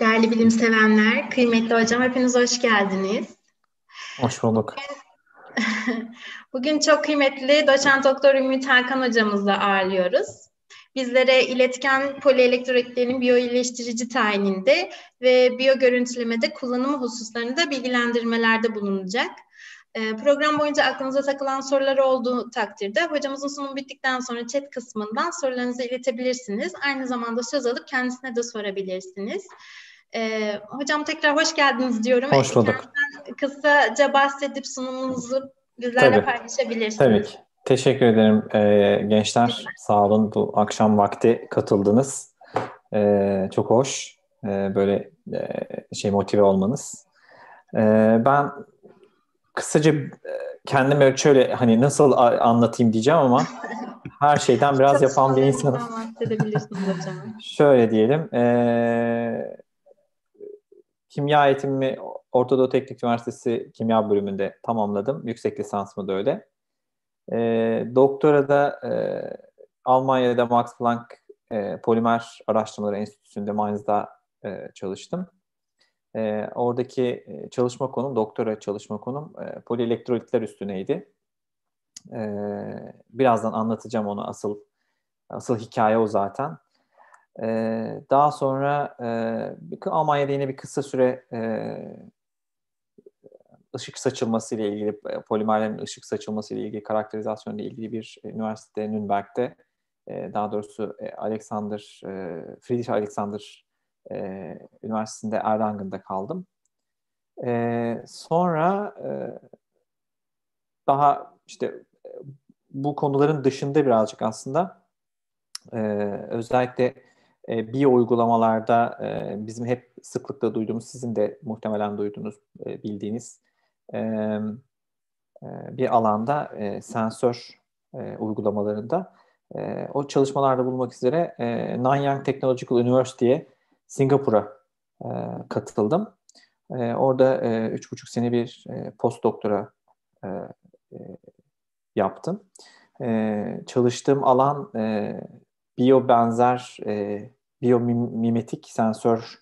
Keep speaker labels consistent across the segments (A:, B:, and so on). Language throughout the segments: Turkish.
A: Değerli bilimsevenler, kıymetli hocam hepiniz hoş geldiniz. Hoş bulduk. Bugün çok kıymetli doçent doktor Ümit Hakan hocamızla ağırlıyoruz. Bizlere iletken polielektroniklerin biyoiyileştirici tayininde ve biyo görüntülemede kullanımı hususlarında bilgilendirmelerde bulunacak. Ee, program boyunca aklınıza takılan sorular olduğu takdirde hocamızın sunumu bittikten sonra chat kısmından sorularınızı iletebilirsiniz. Aynı zamanda söz alıp kendisine de sorabilirsiniz. Ee, hocam tekrar hoş geldiniz diyorum. Hoş bulduk. Kısaca bahsedip sunumunuzu bizlerle Tabii. paylaşabilirsiniz. Tabii ki.
B: Teşekkür ederim ee, gençler. Sağ olun bu akşam vakti katıldınız. Ee, çok hoş ee, böyle e, şey motive olmanız. Ee, ben kısaca e, kendimi şöyle hani nasıl anlatayım diyeceğim ama her şeyden biraz yapan bir insanım. şöyle diyelim. E, kimya eğitimimi Ortadoğu Teknik Üniversitesi Kimya bölümünde tamamladım. Yüksek lisansımı da öyle. E, doktora da e, Almanya'da Max Planck e, Polimer Araştırmaları Enstitüsü'nde Mainz'da e, çalıştım. E, oradaki e, çalışma konum, doktora çalışma konum e, polielektrolitler üstüneydi. E, birazdan anlatacağım onu asıl asıl hikaye o zaten. E, daha sonra e, Almanya'da yine bir kısa süre e, ışık saçılması ile ilgili e, polimerlerin ışık saçılması ile ilgili karakterizasyon ile ilgili bir e, üniversite Nürnberg'de e, daha doğrusu Alexander Friedrich Alexander Üniversitesi'nde Erlangen'de kaldım. Sonra daha işte bu konuların dışında birazcık aslında özellikle bir uygulamalarda bizim hep sıklıkla duyduğumuz, sizin de muhtemelen duyduğunuz, bildiğiniz bir alanda sensör uygulamalarında o çalışmalarda bulmak üzere Nanyang Technological University'ye Singapur'a katıldım. Orada üç buçuk sene bir post doktora yaptım. Çalıştığım alan biyo benzer biyomimetik sensör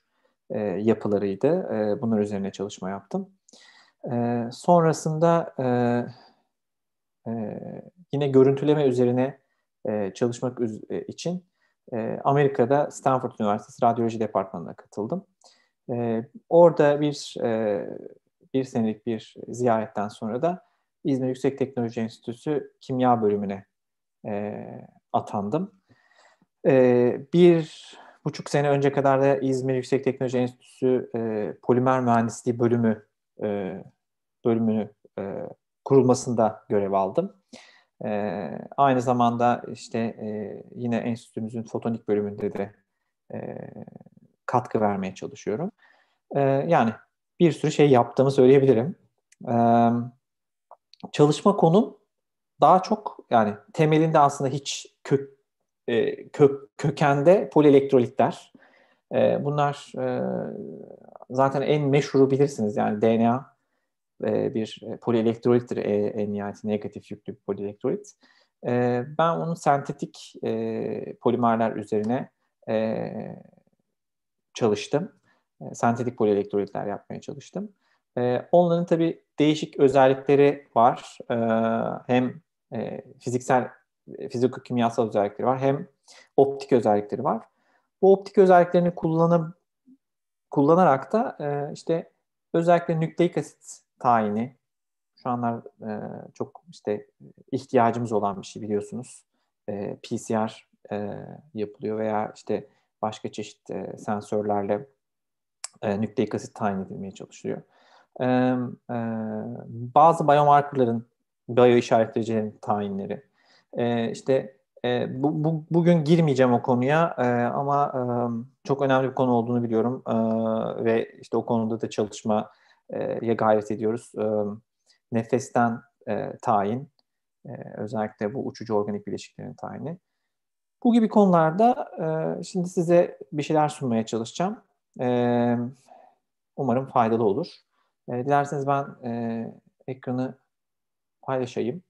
B: yapılarıydı. Bunlar üzerine çalışma yaptım. E, sonrasında e, e, yine görüntüleme üzerine e, çalışmak üz e, için e, Amerika'da Stanford Üniversitesi Radyoloji Departmanı'na katıldım. E, orada bir e, bir senelik bir ziyaretten sonra da İzmir Yüksek Teknoloji Enstitüsü Kimya Bölümüne e, atandım. E, bir buçuk sene önce kadar da İzmir Yüksek Teknoloji Enstitüsü e, Polimer Mühendisliği Bölümü e, bölümünü e, kurulmasında görev aldım. E, aynı zamanda işte e, yine enstitümüzün fotonik bölümünde de e, katkı vermeye çalışıyorum. E, yani bir sürü şey yaptığımı söyleyebilirim. E, çalışma konum daha çok yani temelinde aslında hiç kök, e, kök kökende polielektrolitler. E, bunlar e, zaten en meşhuru bilirsiniz yani DNA e, bir polielektrolittir e, en nihayetinde negatif yüklü bir polielektrolit. E, ben onu sentetik e, polimerler üzerine e, çalıştım. E, sentetik polielektrolitler yapmaya çalıştım. E, onların tabii değişik özellikleri var. E, hem e, fiziksel, e, fiziko-kimyasal özellikleri var hem optik özellikleri var. Bu optik özelliklerini kullanıp, kullanarak da e, işte özellikle nükleik asit tayini şu anlar e, çok işte ihtiyacımız olan bir şey biliyorsunuz. E, PCR e, yapılıyor veya işte başka çeşit e, sensörlerle e, nükleik asit tayin edilmeye çalışılıyor. E, e, bazı biomarkerların, biyo işaretleyicilerin tayinleri, e, işte e, bu, bu, bugün girmeyeceğim o konuya e, ama e, çok önemli bir konu olduğunu biliyorum e, ve işte o konuda da çalışmaya gayret ediyoruz. E, nefesten e, tayin, e, özellikle bu uçucu organik bileşiklerin tayini. Bu gibi konularda e, şimdi size bir şeyler sunmaya çalışacağım. E, umarım faydalı olur. E, dilerseniz ben e, ekranı paylaşayım.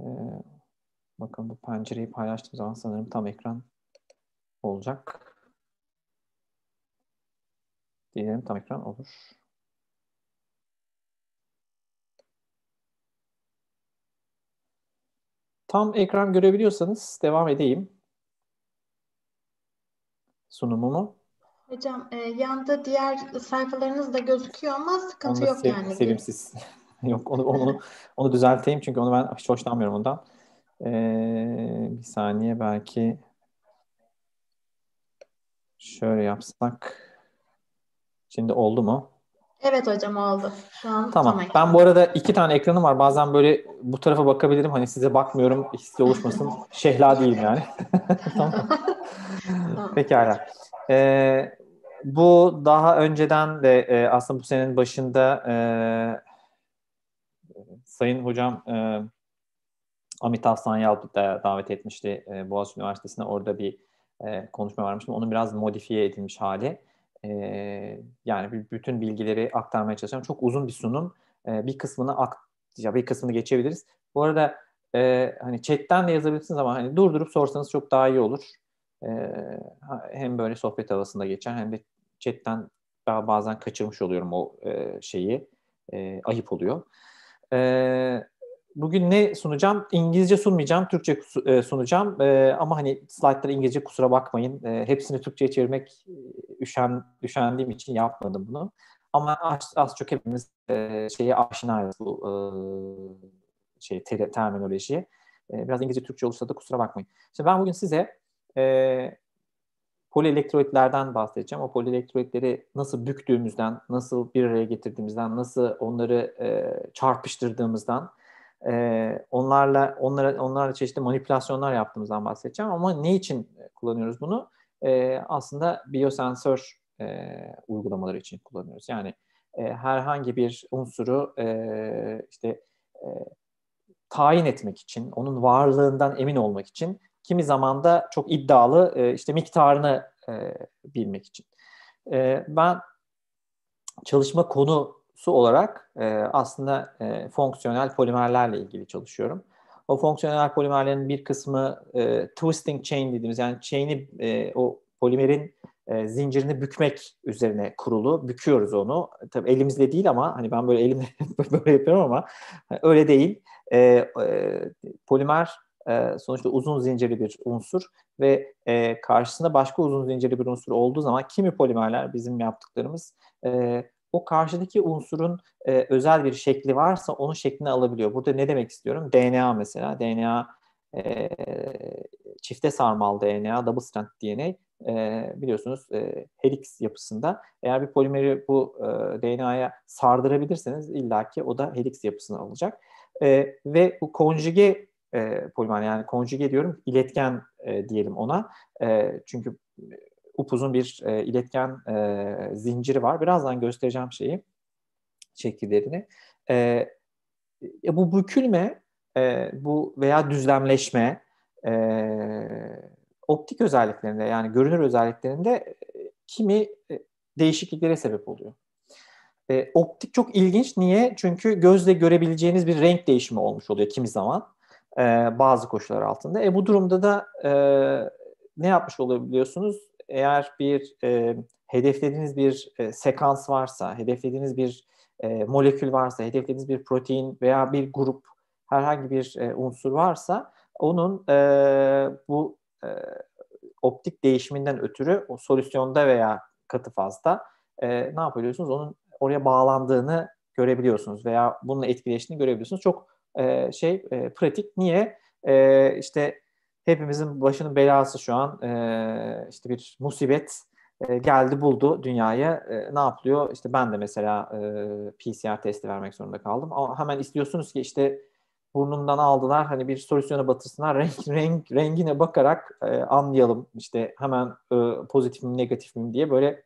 B: E, Bakın bu pencereyi paylaştığım zaman sanırım tam ekran olacak. Diyelim tam ekran olur. Tam ekran görebiliyorsanız devam edeyim. Sunumumu.
A: Hocam e, yanda diğer sayfalarınız da gözüküyor ama sıkıntı Onda yok sev, yani.
B: Sevimsiz. yok onu, onu, onu düzelteyim çünkü onu ben hiç hoşlanmıyorum ondan. Ee, bir saniye belki şöyle yapsak. Şimdi oldu mu?
A: Evet hocam oldu. Şu an tamam.
B: Tam ben bu arada iki tane ekranım var. Bazen böyle bu tarafa bakabilirim. Hani size bakmıyorum hissi oluşmasın. Şehla değilim yani. tamam. Pekala. Ee, bu daha önceden de e, aslında bu senenin başında e, Sayın Hocam e, Amitav Sanyal da davet etmişti e, Boğaziçi Üniversitesi'ne. Orada bir e, konuşma varmış. Onun biraz modifiye edilmiş hali. E, yani bütün bilgileri aktarmaya çalışıyorum. Çok uzun bir sunum. E, bir kısmını ak ya bir kısmını geçebiliriz. Bu arada e, hani chatten de yazabilirsiniz ama hani durdurup sorsanız çok daha iyi olur. E, hem böyle sohbet havasında geçen hem de chatten daha bazen kaçırmış oluyorum o e, şeyi. E, ayıp oluyor. E, bugün ne sunacağım? İngilizce sunmayacağım, Türkçe e, sunacağım. E, ama hani slaytlara İngilizce kusura bakmayın. E, hepsini Türkçe'ye çevirmek e, üşen, üşendiğim için yapmadım bunu. Ama az, az çok hepimiz e, şeye aşinayız bu e, şey ter, terminolojiye. E, biraz İngilizce Türkçe olursa da kusura bakmayın. Şimdi ben bugün size e, polielektrolitlerden bahsedeceğim. O polielektrolitleri nasıl büktüğümüzden, nasıl bir araya getirdiğimizden, nasıl onları e, çarpıştırdığımızdan ee, onlarla onlara onlarla çeşitli manipülasyonlar yaptığımızdan bahsedeceğim ama ne için kullanıyoruz bunu? Ee, aslında biosensör e, uygulamaları için kullanıyoruz. Yani e, herhangi bir unsuru e, işte e, tayin etmek için, onun varlığından emin olmak için, kimi zaman da çok iddialı e, işte miktarını e, bilmek için. E, ben çalışma konu su olarak e, aslında e, fonksiyonel polimerlerle ilgili çalışıyorum. O fonksiyonel polimerlerin bir kısmı e, twisting chain dediğimiz yani chain'i e, o polimerin e, zincirini bükmek üzerine kurulu. Büküyoruz onu. Tabii elimizle değil ama hani ben böyle elimle böyle yapıyorum ama hani öyle değil. E, e, polimer e, sonuçta uzun zincirli bir unsur ve e, karşısında başka uzun zincirli bir unsur olduğu zaman kimi polimerler bizim yaptıklarımız e, o karşıdaki unsurun e, özel bir şekli varsa onun şeklini alabiliyor. Burada ne demek istiyorum? DNA mesela. DNA e, çifte sarmal DNA, double strand DNA e, biliyorsunuz e, helix yapısında. Eğer bir polimeri bu e, DNA'ya sardırabilirseniz illaki o da helix yapısını alacak. E, ve bu konjüge e, polimer yani konjüge diyorum iletken e, diyelim ona. E, çünkü upuzun bir e, iletken e, zinciri var. Birazdan göstereceğim şeyi, şekillerini. E, e, bu bükülme, e, bu veya düzlemleşme e, optik özelliklerinde yani görünür özelliklerinde e, kimi e, değişikliklere sebep oluyor. E, optik çok ilginç. Niye? Çünkü gözle görebileceğiniz bir renk değişimi olmuş oluyor kimi zaman e, bazı koşullar altında. E, bu durumda da e, ne yapmış olabiliyorsunuz? eğer bir e, hedeflediğiniz bir e, sekans varsa, hedeflediğiniz bir e, molekül varsa, hedeflediğiniz bir protein veya bir grup herhangi bir e, unsur varsa onun e, bu e, optik değişiminden ötürü o solüsyonda veya katı fazda e, ne yapıyorsunuz, Onun oraya bağlandığını görebiliyorsunuz veya bununla etkileştiğini görebiliyorsunuz. Çok e, şey e, pratik. Niye? E, işte hepimizin başının belası şu an e, işte bir musibet e, geldi buldu dünyaya e, ne yapıyor? İşte ben de mesela e, PCR testi vermek zorunda kaldım ama hemen istiyorsunuz ki işte burnumdan aldılar hani bir solüsyona batırsınlar renk renk rengine bakarak e, anlayalım işte hemen e, pozitif miyim negatif miyim diye böyle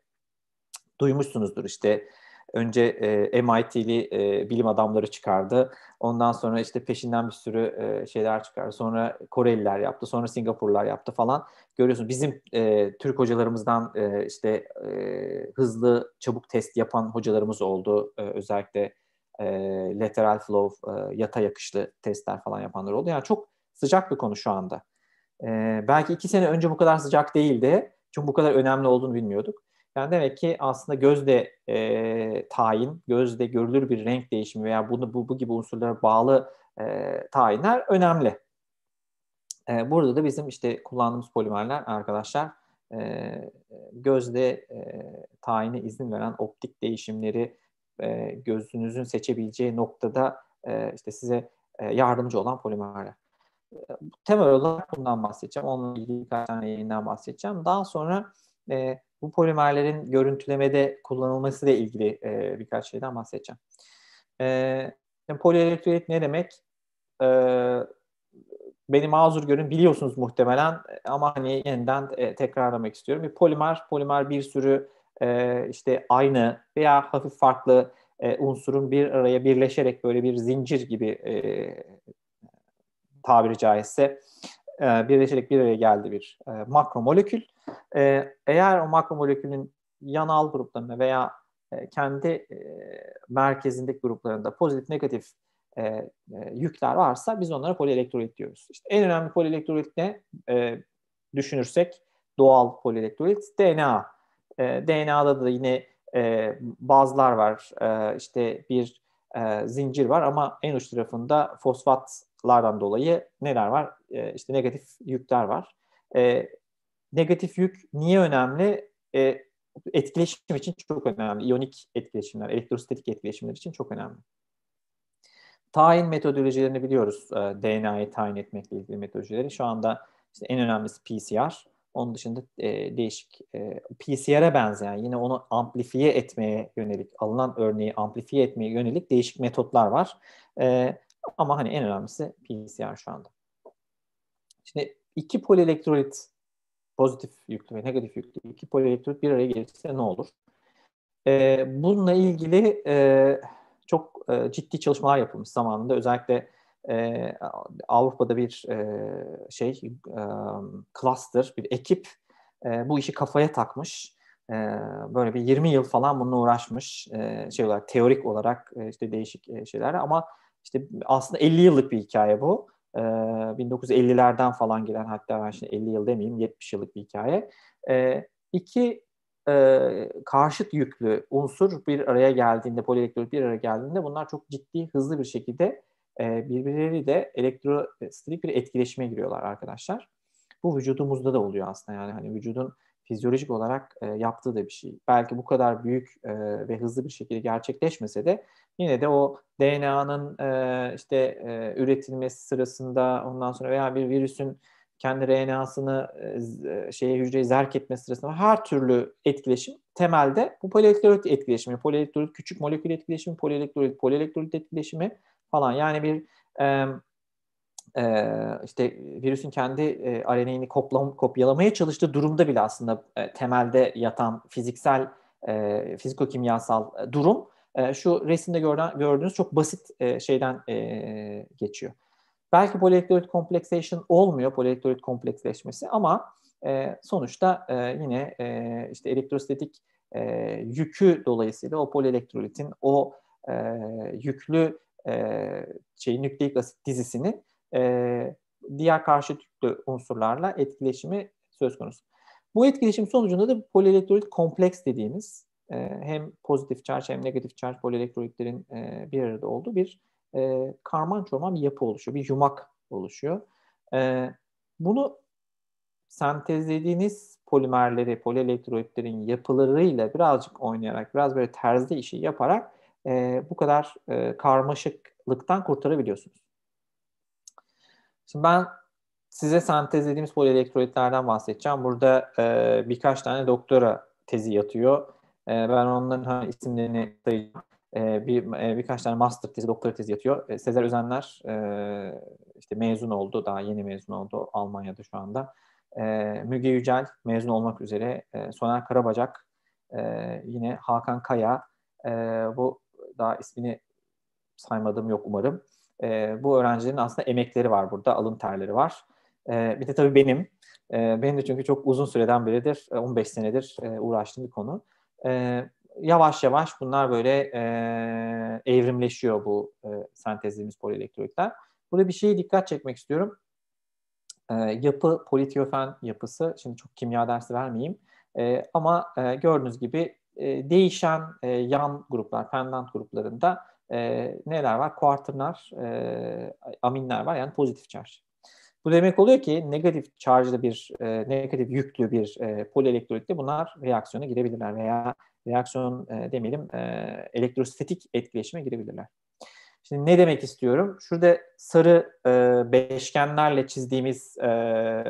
B: duymuşsunuzdur işte Önce e, MIT'li e, bilim adamları çıkardı. Ondan sonra işte peşinden bir sürü e, şeyler çıkardı. Sonra Koreliler yaptı, sonra Singapurlar yaptı falan. Görüyorsunuz bizim e, Türk hocalarımızdan e, işte e, hızlı, çabuk test yapan hocalarımız oldu. E, özellikle e, lateral flow, e, yata yakışlı testler falan yapanlar oldu. Yani çok sıcak bir konu şu anda. E, belki iki sene önce bu kadar sıcak değildi. Çünkü bu kadar önemli olduğunu bilmiyorduk. Yani demek ki aslında gözde e, tayin, gözde görülür bir renk değişimi veya bunu bu, bu gibi unsurlara bağlı e, tayinler önemli. E, burada da bizim işte kullandığımız polimerler arkadaşlar e, gözde e, tayine izin veren optik değişimleri e, gözünüzün seçebileceği noktada e, işte size e, yardımcı olan polimerler. E, temel olarak bundan bahsedeceğim. Onunla ilgili birkaç tane yayından bahsedeceğim. Daha sonra e, bu polimerlerin görüntülemede kullanılması ile ilgili e, birkaç şeyden bahsedeceğim. E, polielektrolit ne demek? E, beni mazur görün biliyorsunuz muhtemelen ama hani yeniden e, tekrarlamak istiyorum. Bir polimer, polimer bir sürü e, işte aynı veya hafif farklı e, unsurun bir araya birleşerek böyle bir zincir gibi e, tabiri caizse e, ee, birleşerek bir araya geldi bir e, makromolekül. E, eğer o makromolekülün yanal gruplarında veya e, kendi e, merkezindeki gruplarında pozitif negatif e, e, yükler varsa biz onlara polielektrolit diyoruz. İşte en önemli polielektrolit ne e, düşünürsek doğal polielektrolit DNA. E, DNA'da da yine e, bazlar var. E, işte bir e, zincir var ama en uç tarafında fosfat lardan dolayı neler var? E, işte negatif yükler var. E, negatif yük niye önemli? E, etkileşim için çok önemli. İyonik etkileşimler, elektrostatik etkileşimler için çok önemli. Tayin metodolojilerini biliyoruz. E, DNA'yı tayin etmekle ilgili metodolojileri. Şu anda işte en önemlisi PCR. Onun dışında e, değişik e, PCR'e benzeyen yine onu amplifiye etmeye yönelik alınan örneği amplifiye etmeye yönelik değişik metotlar var. E, ama hani en önemlisi PCR şu anda. Şimdi iki polielektrolit pozitif yüklü ve negatif yüklü iki polielektrolit bir araya gelirse ne olur? Ee, bununla ilgili e, çok e, ciddi çalışmalar yapılmış zamanında. Özellikle e, Avrupa'da bir e, şey e, cluster, bir ekip e, bu işi kafaya takmış. E, böyle bir 20 yıl falan bununla uğraşmış. E, şey olarak teorik olarak e, işte değişik e, şeyler ama işte aslında 50 yıllık bir hikaye bu. E, ee, 1950'lerden falan gelen hatta ben şimdi 50 yıl demeyeyim 70 yıllık bir hikaye. E, iki e, karşıt yüklü unsur bir araya geldiğinde, polielektrik bir araya geldiğinde bunlar çok ciddi, hızlı bir şekilde e, birbirleriyle elektrostatik e, bir etkileşime giriyorlar arkadaşlar. Bu vücudumuzda da oluyor aslında yani hani vücudun fizyolojik olarak e, yaptığı da bir şey. Belki bu kadar büyük e, ve hızlı bir şekilde gerçekleşmese de yine de o DNA'nın e, işte e, üretilmesi sırasında ondan sonra veya bir virüsün kendi RNA'sını e, e, şeye hücreyi zerk etme sırasında her türlü etkileşim temelde bu polielektrolit etkileşimi, polielektrolit küçük molekül etkileşimi, polielektrolit, polielektrolit etkileşimi falan. Yani bir e, e, işte virüsün kendi e, kopyalamaya çalıştığı durumda bile aslında e, temelde yatan fiziksel, fiziko-kimyasal e, durum e, şu resimde gördüğünüz çok basit şeyden geçiyor. Belki polylektorit complexation olmuyor polylektorit kompleksleşmesi ama sonuçta yine işte elektrostatik yükü dolayısıyla o polielektrolitin o yüklü e, şey, nükleik asit dizisinin e, diğer karşı tüplü unsurlarla etkileşimi söz konusu. Bu etkileşim sonucunda da polielektrolit kompleks dediğimiz e, hem pozitif charge hem negatif charge polielektrolitlerin e, bir arada olduğu bir e, karman çorman bir yapı oluşuyor. Bir yumak oluşuyor. E, bunu sentezlediğiniz polimerleri, polielektrolitlerin yapılarıyla birazcık oynayarak, biraz böyle terzde işi yaparak e, bu kadar e, karmaşıklıktan kurtarabiliyorsunuz. Şimdi ben size sentezlediğimiz polielektrolitlerden bahsedeceğim. Burada e, birkaç tane doktora tezi yatıyor. E, ben onların hani isimlerini sayacağım. E, bir e, birkaç tane master tezi, doktora tezi yatıyor. E, Sezer Özenler e, işte mezun oldu, daha yeni mezun oldu Almanya'da şu anda. E, Müge Yücel mezun olmak üzere, e, Soner Karabacak, e, yine Hakan Kaya. E, bu daha ismini saymadım yok umarım. E, bu öğrencilerin aslında emekleri var burada, alın terleri var. E, bir de tabii benim. E, benim de çünkü çok uzun süreden beridir, 15 e, senedir e, uğraştığım bir konu. E, yavaş yavaş bunlar böyle e, evrimleşiyor bu e, sentezlediğimiz polielektrolitler. Burada bir şeye dikkat çekmek istiyorum. E, yapı politiyofen yapısı, şimdi çok kimya dersi vermeyeyim. E, ama e, gördüğünüz gibi e, değişen e, yan gruplar, pendant gruplarında e, neler var? Kuartınlar, e, aminler var yani pozitif charge. Bu demek oluyor ki negatif charge'lı bir, e, negatif yüklü bir e, polielektrolitte bunlar reaksiyona girebilirler veya reaksiyon e, demeyelim e, elektrostatik etkileşime girebilirler. Şimdi ne demek istiyorum? Şurada sarı e, beşgenlerle çizdiğimiz e,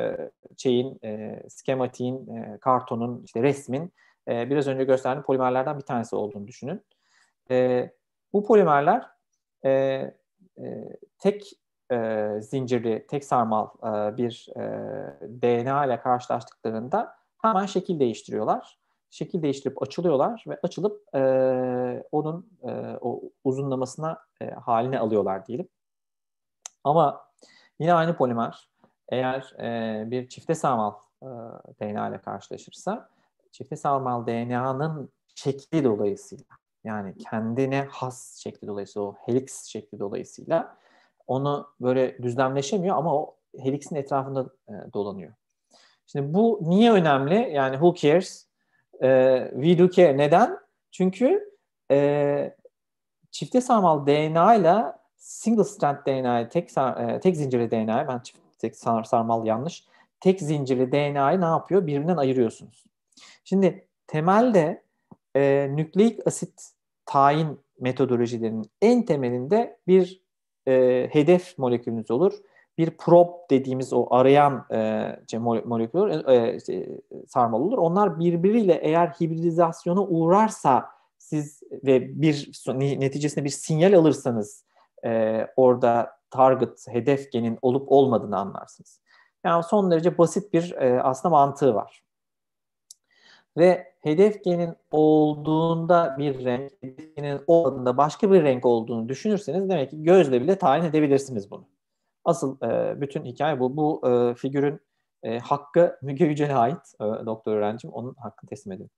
B: şeyin, e, skematiğin, e, kartonun, işte resmin e, biraz önce gösterdiğim polimerlerden bir tanesi olduğunu düşünün. E, bu polimerler e, e, tek e, zincirli, tek sarmal e, bir e, DNA ile karşılaştıklarında hemen şekil değiştiriyorlar. Şekil değiştirip açılıyorlar ve açılıp e, onun e, o uzunlamasına e, haline alıyorlar diyelim. Ama yine aynı polimer eğer e, bir çifte sarmal e, DNA ile karşılaşırsa çifte sarmal DNA'nın şekli dolayısıyla yani kendine has şekli dolayısıyla o helix şekli dolayısıyla onu böyle düzlemleşemiyor ama o heliksin etrafında e, dolanıyor. Şimdi bu niye önemli? Yani who cares? E, we do care. Neden? Çünkü e, çifte sarmal DNA ile single strand DNA, tek, sar, e, tek zincirli DNA, ben çift tek sar, sarmal yanlış, tek zincirli DNA'yı ne yapıyor? Birbirinden ayırıyorsunuz. Şimdi temelde e, nükleik asit tayin metodolojilerinin en temelinde bir e, hedef molekülünüz olur. Bir prob dediğimiz o arayan e, molekül olur, e, e, sarmal olur. Onlar birbiriyle eğer hibridizasyona uğrarsa siz ve bir neticesinde bir sinyal alırsanız e, orada target, hedef genin olup olmadığını anlarsınız. Yani son derece basit bir e, aslında mantığı var ve hedef olduğunda bir renk, hedef genin başka bir renk olduğunu düşünürseniz demek ki gözle bile tayin edebilirsiniz bunu. Asıl e, bütün hikaye bu. Bu e, figürün e, hakkı Müge Yücel'e ait e, doktor öğrencim. Onun hakkını teslim edin.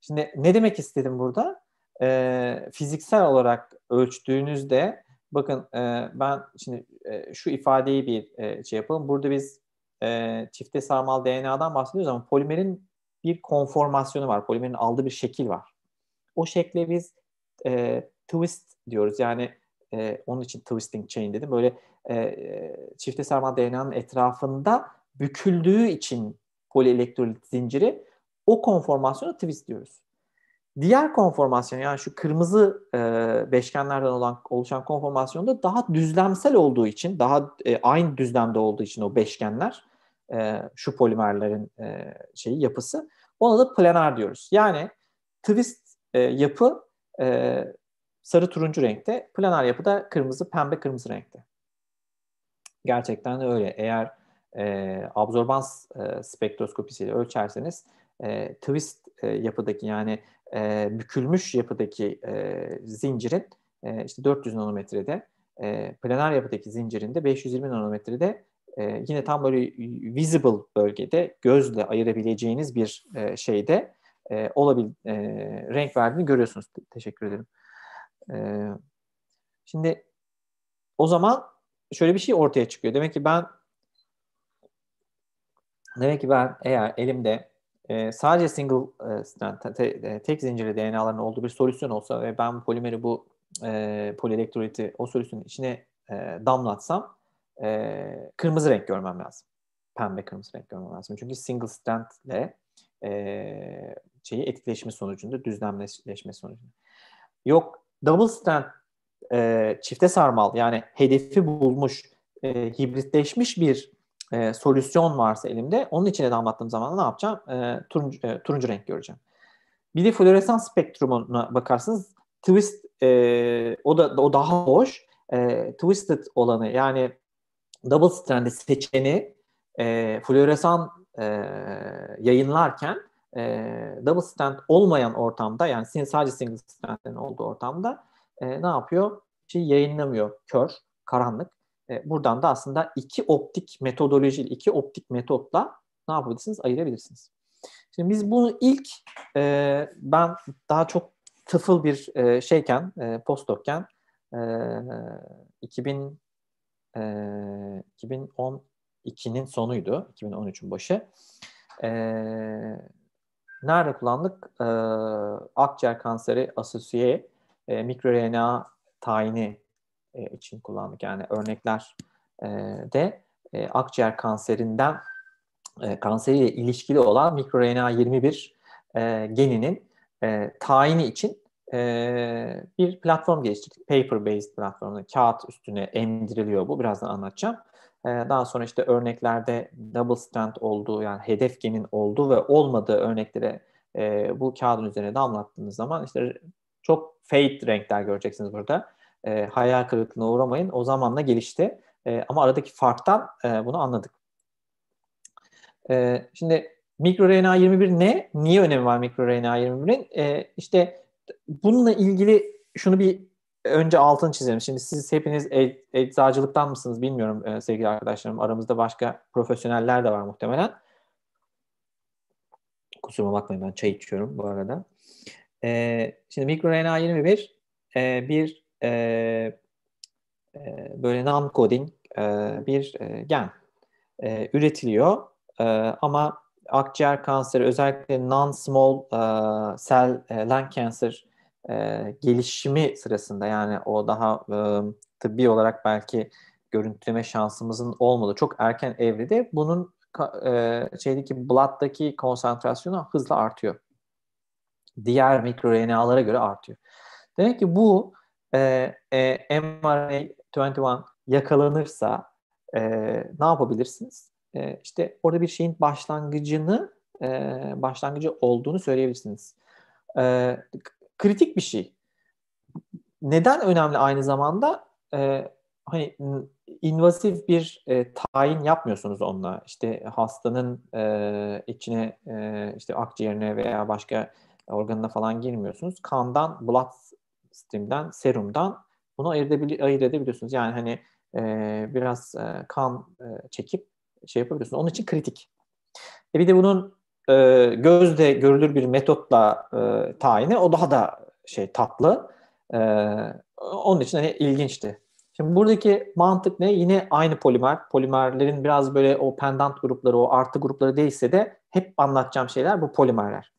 B: Şimdi ne demek istedim burada? E, fiziksel olarak ölçtüğünüzde bakın e, ben şimdi e, şu ifadeyi bir e, şey yapalım. Burada biz e, çifte sarmal DNA'dan bahsediyoruz ama polimerin bir konformasyonu var. Polimerin aldığı bir şekil var. O şekle biz e, twist diyoruz. Yani e, onun için twisting chain dedim. Böyle e, e çifte sarmal DNA'nın etrafında büküldüğü için polielektrolit zinciri o konformasyonu twist diyoruz. Diğer konformasyon yani şu kırmızı e, beşgenlerden olan oluşan konformasyonda daha düzlemsel olduğu için daha e, aynı düzlemde olduğu için o beşgenler e, şu polimerlerin e, şeyi yapısı ona da planar diyoruz. Yani twist e, yapı e, sarı turuncu renkte, planar yapı da kırmızı pembe kırmızı renkte. Gerçekten öyle. Eğer e, absorbans e, spektroskopisiyle ölçerseniz e, twist e, yapıdaki yani e, bükülmüş yapıdaki e, zincirin e, işte 400 nanometrede e, planar yapıdaki zincirinde 520 nanometrede e, yine tam böyle visible bölgede gözle ayırabileceğiniz bir e, şeyde e, olabil e, renk verdiğini görüyorsunuz. Te teşekkür ederim. E, şimdi o zaman şöyle bir şey ortaya çıkıyor. Demek ki ben demek ki ben eğer elimde e, sadece single e, e tek zincirli DNA'ların olduğu bir solüsyon olsa ve ben polimeri bu e, polielektroliti o solüsyonun içine e, damlatsam e, kırmızı renk görmem lazım. Pembe kırmızı renk görmem lazım. Çünkü single strand ile e, şeyi etkileşimi sonucunda, düzlemleşme sonucunda. Yok double strand e, çifte sarmal yani hedefi bulmuş, e, hibritleşmiş bir e, solüsyon varsa elimde onun içine damlattığım zaman ne yapacağım? E, turuncu, e, turuncu renk göreceğim. Bir de floresans spektrumuna bakarsınız twist e, o da o daha hoş. E, twisted olanı yani double stranded seçeni e, floresan e, yayınlarken e, double strand olmayan ortamda yani sadece single strand'in olduğu ortamda e, ne yapıyor? Şey yayınlamıyor. Kör, karanlık. E, buradan da aslında iki optik metodoloji, iki optik metotla ne yapabilirsiniz? Ayırabilirsiniz. Şimdi biz bunu ilk e, ben daha çok tıfıl bir e, şeyken, e, postdoc'ken e, 2000 e, 2012'nin sonuydu. 2013'ün başı. E, nerede kullandık? E, akciğer kanseri asosiye e, mikroRNA tayini e, için kullandık. Yani örnekler e, de e, akciğer kanserinden e, kanseriyle ilişkili olan mikroRNA 21 e, geninin e, tayini için e, bir platform geliştirdik. Paper-based platformu. Kağıt üstüne emdiriliyor bu. Birazdan anlatacağım. E, daha sonra işte örneklerde double strand olduğu yani hedef genin olduğu ve olmadığı örneklere e, bu kağıdın üzerine damlattığınız zaman işte çok fade renkler göreceksiniz burada. E, hayal kırıklığına uğramayın. O zamanla gelişti. E, ama aradaki farktan e, bunu anladık. E, şimdi mikroRNA 21 ne? Niye önemi var mikroRNA 21'in? E, işte bununla ilgili şunu bir önce altını çizelim. Şimdi siz hepiniz e, eczacılıktan mısınız bilmiyorum e, sevgili arkadaşlarım. Aramızda başka profesyoneller de var muhtemelen. Kusuruma bakmayın ben çay içiyorum bu arada. E, şimdi mikroRNA 21 e, bir e, e, böyle non-coding e, bir e, gen e, üretiliyor. E, ama akciğer kanseri özellikle non-small e, cell e, lung cancer e, gelişimi sırasında yani o daha e, tıbbi olarak belki görüntüleme şansımızın olmadı. Çok erken evrede bunun e, şeydeki blood'daki konsantrasyonu hızla artıyor. Diğer mikroRNA'lara göre artıyor. Demek ki bu e, e, mRNA 21 yakalanırsa e, ne yapabilirsiniz? e, işte orada bir şeyin başlangıcını e, başlangıcı olduğunu söyleyebilirsiniz. E, kritik bir şey. Neden önemli aynı zamanda? E, hani invazif bir e, tayin yapmıyorsunuz onunla. İşte hastanın e, içine e, işte akciğerine veya başka organına falan girmiyorsunuz. Kandan, blood stream'den, serumdan bunu ayırt, ayırt edebiliyorsunuz. Yani hani e, biraz e, kan e, çekip şey yapabiliyorsun. Onun için kritik. E bir de bunun e, gözde görülür bir metotla e, tayini o daha da şey tatlı. E, onun için hani ilginçti. Şimdi buradaki mantık ne? Yine aynı polimer. Polimerlerin biraz böyle o pendant grupları, o artı grupları değilse de hep anlatacağım şeyler bu polimerler.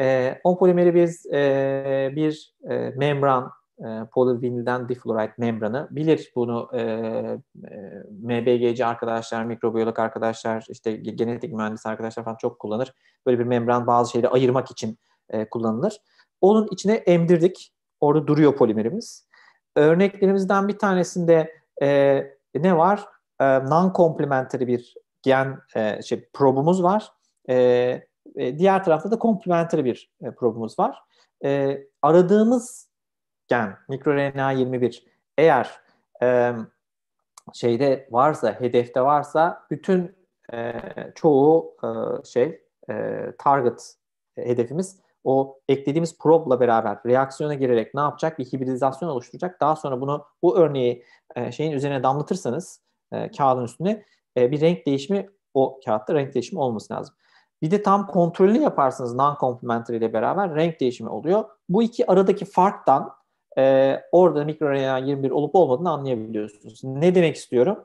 B: E, o polimeri biz e, bir e, membran e, polyvinilden difluoride membranı bilir bunu e, e, MBGC arkadaşlar, mikrobiyolog arkadaşlar, işte genetik mühendis arkadaşlar falan çok kullanır. Böyle bir membran bazı şeyleri ayırmak için e, kullanılır. Onun içine emdirdik. Orada duruyor polimerimiz. Örneklerimizden bir tanesinde e, ne var? E, Non-complementary bir gen e, şey probumuz var. e, e diğer tarafta da complementary bir e, probumuz var. E, aradığımız gen, mikrorna 21 eğer e, şeyde varsa, hedefte varsa bütün e, çoğu e, şey e, target hedefimiz o eklediğimiz probla beraber reaksiyona girerek ne yapacak? Bir hibridizasyon oluşturacak. Daha sonra bunu bu örneği e, şeyin üzerine damlatırsanız e, kağıdın üstüne e, bir renk değişimi o kağıtta renk değişimi olması lazım. Bir de tam kontrolünü yaparsınız non-complementary ile beraber renk değişimi oluyor. Bu iki aradaki farktan e, orada mikroRNA 21 olup olmadığını anlayabiliyorsunuz. Ne demek istiyorum?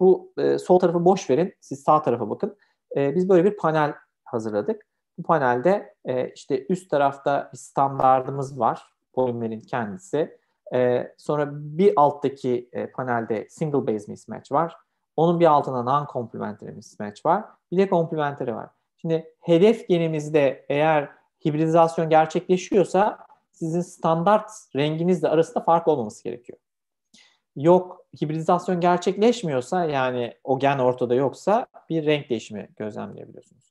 B: Bu e, sol tarafı boş verin, siz sağ tarafa bakın. E, biz böyle bir panel hazırladık. Bu panelde e, işte üst tarafta bir standartımız var, polimerin kendisi. E, sonra bir alttaki e, panelde single base mismatch var. Onun bir altında non-complementary mismatch var. Bir de complementary var. Şimdi hedef genimizde eğer hibridizasyon gerçekleşiyorsa sizin standart renginizle arasında fark olmaması gerekiyor. Yok hibridizasyon gerçekleşmiyorsa yani o gen ortada yoksa bir renk değişimi gözlemleyebiliyorsunuz.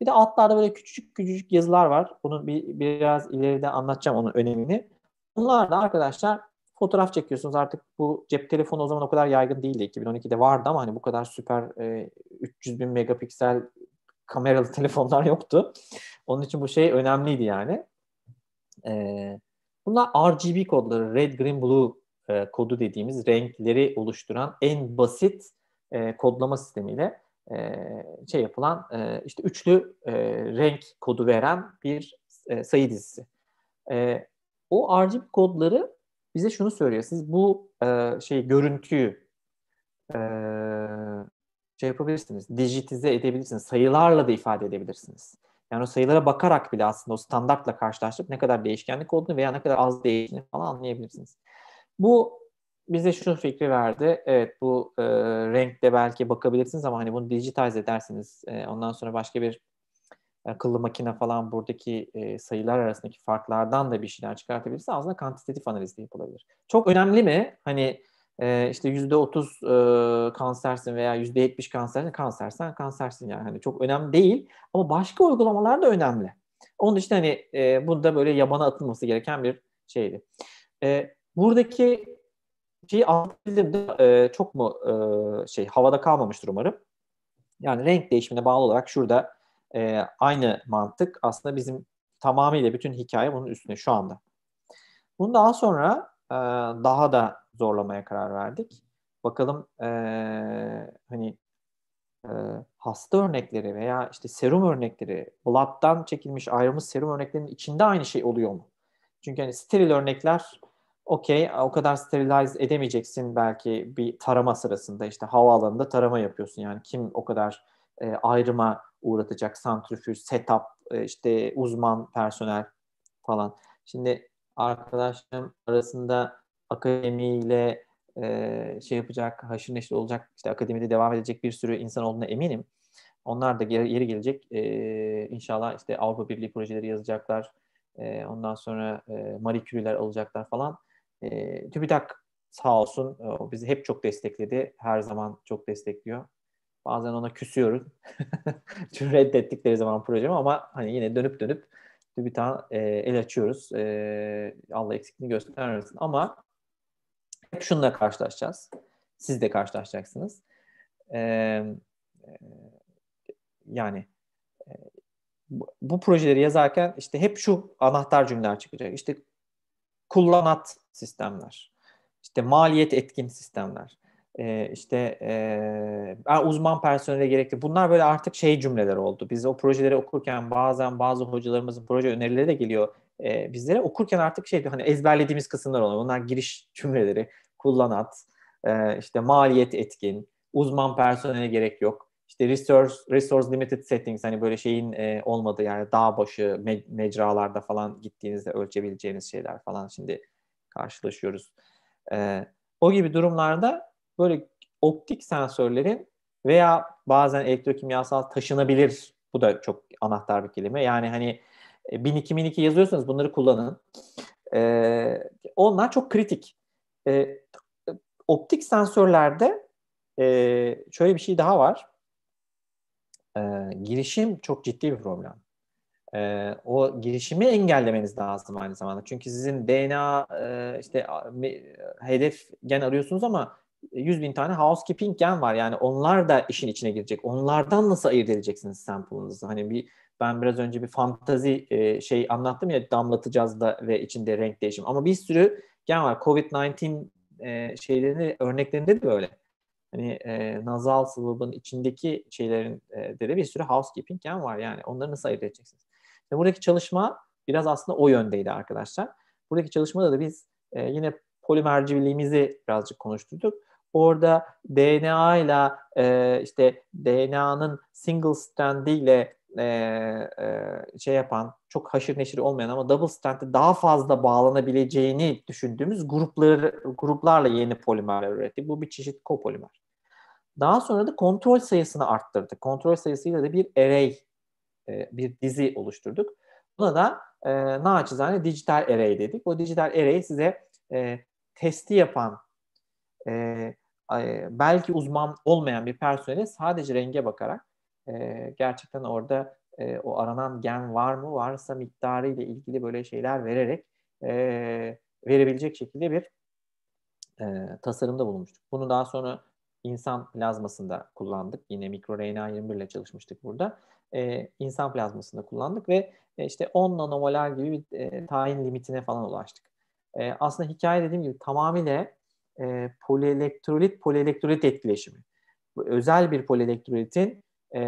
B: Bir de altlarda böyle küçücük küçücük yazılar var. Bunu bir, biraz ileride anlatacağım onun önemini. Bunlar da arkadaşlar fotoğraf çekiyorsunuz. Artık bu cep telefonu o zaman o kadar yaygın değildi. 2012'de vardı ama hani bu kadar süper e, 300 bin megapiksel kameralı telefonlar yoktu. Onun için bu şey önemliydi yani. E, bunlar RGB kodları, red, green, blue e, kodu dediğimiz renkleri oluşturan en basit e, kodlama sistemiyle e, şey yapılan e, işte üçlü e, renk kodu veren bir e, sayı dizisi. E, o RGB kodları bize şunu söylüyor. Siz bu e, şey görüntüyü e, şey yapabilirsiniz, dijitize edebilirsiniz, sayılarla da ifade edebilirsiniz. Yani o sayılara bakarak bile aslında o standartla karşılaştırıp ne kadar değişkenlik olduğunu veya ne kadar az değiştiğini falan anlayabilirsiniz. Bu bize şu fikri verdi. Evet bu e, renkte belki bakabilirsiniz ama hani bunu digitize edersiniz. E, ondan sonra başka bir e, akıllı makine falan buradaki e, sayılar arasındaki farklardan da bir şeyler çıkartabilirse aslında kantitatif analiz de yapılabilir. Çok önemli mi? Hani e, işte yüzde otuz kansersin veya yüzde yetmiş kansersin, kansersen kansersin yani. Hani çok önemli değil ama başka uygulamalar da önemli. Onun için hani e, bunda böyle yabana atılması gereken bir şeydi. E, buradaki şeyi anlatabildim de e, çok mu e, şey havada kalmamıştır umarım. Yani renk değişimine bağlı olarak şurada e, aynı mantık aslında bizim tamamıyla bütün hikaye bunun üstüne şu anda. Bunu daha sonra e, daha da zorlamaya karar verdik. Bakalım e, hani e, hasta örnekleri veya işte serum örnekleri, blood'dan çekilmiş ayrılmış serum örneklerinin içinde aynı şey oluyor mu? Çünkü hani steril örnekler okey o kadar sterilize edemeyeceksin belki bir tarama sırasında işte havaalanında tarama yapıyorsun yani kim o kadar e, ayrıma uğratacak santrifüj, setup, e, işte uzman personel falan. Şimdi arkadaşlarım arasında akademiyle e, şey yapacak, haşır neşir olacak, işte akademide devam edecek bir sürü insan olduğuna eminim. Onlar da yeri gelecek. E, inşallah işte Avrupa Birliği projeleri yazacaklar. E, ondan sonra e, Marie Curie'ler alacaklar falan. E, TÜBİTAK sağ olsun o bizi hep çok destekledi. Her zaman çok destekliyor. Bazen ona küsüyoruz. Çünkü reddettikleri zaman projemi ama hani yine dönüp dönüp TÜBİTAK'a e, el açıyoruz. E, Allah eksikliğini göstermesin. Ama hep şununla karşılaşacağız. Siz de karşılaşacaksınız. Ee, e, yani e, bu projeleri yazarken işte hep şu anahtar cümleler çıkacak. İşte kullanat sistemler, işte maliyet etkin sistemler, ee, işte e, uzman personele gerekli. Bunlar böyle artık şey cümleler oldu. Biz o projeleri okurken bazen bazı hocalarımızın proje önerileri de geliyor e, bizlere okurken artık şey hani ezberlediğimiz kısımlar oluyor. Onlar giriş cümleleri, kullanat, e, işte maliyet etkin, uzman personeli gerek yok. İşte resource, resource limited settings hani böyle şeyin e, olmadığı yani dağ başı me- mecralarda falan gittiğinizde ölçebileceğiniz şeyler falan şimdi karşılaşıyoruz. E, o gibi durumlarda böyle optik sensörlerin veya bazen elektrokimyasal taşınabilir bu da çok anahtar bir kelime. Yani hani 1002 e, 1002 yazıyorsanız bunları kullanın. E, onlar çok kritik. E, optik sensörlerde e, şöyle bir şey daha var. E, girişim çok ciddi bir problem. E, o girişimi engellemeniz lazım aynı zamanda. Çünkü sizin DNA e, işte hedef gen arıyorsunuz ama 100 bin tane housekeeping gen var. Yani onlar da işin içine girecek. Onlardan nasıl ayırt edeceksiniz sample'ınızı? Hani bir ben biraz önce bir fantazi e, şey anlattım ya damlatacağız da ve içinde renk değişim. Ama bir sürü gen var. Covid-19 e, şeylerini örneklerinde de böyle. Hani e, nazal sıvabın içindeki şeylerin e, de, de bir sürü housekeeping gen var yani. Onları nasıl ayırt edeceksiniz? ve buradaki çalışma biraz aslında o yöndeydi arkadaşlar. Buradaki çalışmada da biz e, yine polimerciliğimizi birazcık konuşturduk. Orada DNA ile e, işte DNA'nın single strand ile e, e, şey yapan, çok haşır neşir olmayan ama double strand'de daha fazla bağlanabileceğini düşündüğümüz grupları gruplarla yeni polimerler üretti Bu bir çeşit kopolimer. Daha sonra da kontrol sayısını arttırdık. Kontrol sayısıyla da bir array, e, bir dizi oluşturduk. Buna da e, naçizane dijital array dedik. O dijital array size e, testi yapan, e, belki uzman olmayan bir personele sadece renge bakarak e, gerçekten orada e, o aranan gen var mı varsa miktarı ile ilgili böyle şeyler vererek e, verebilecek şekilde bir e, tasarımda bulunmuştuk. Bunu daha sonra insan plazmasında kullandık. Yine mikroRNA 21 ile çalışmıştık burada. E, insan plazmasında kullandık ve e, işte 10 nanomolar gibi bir e, tayin limitine falan ulaştık. E, aslında hikaye dediğim gibi tamamıyla e, polielektrolit polielektrolit etkileşimi. özel bir polielektrolitin e,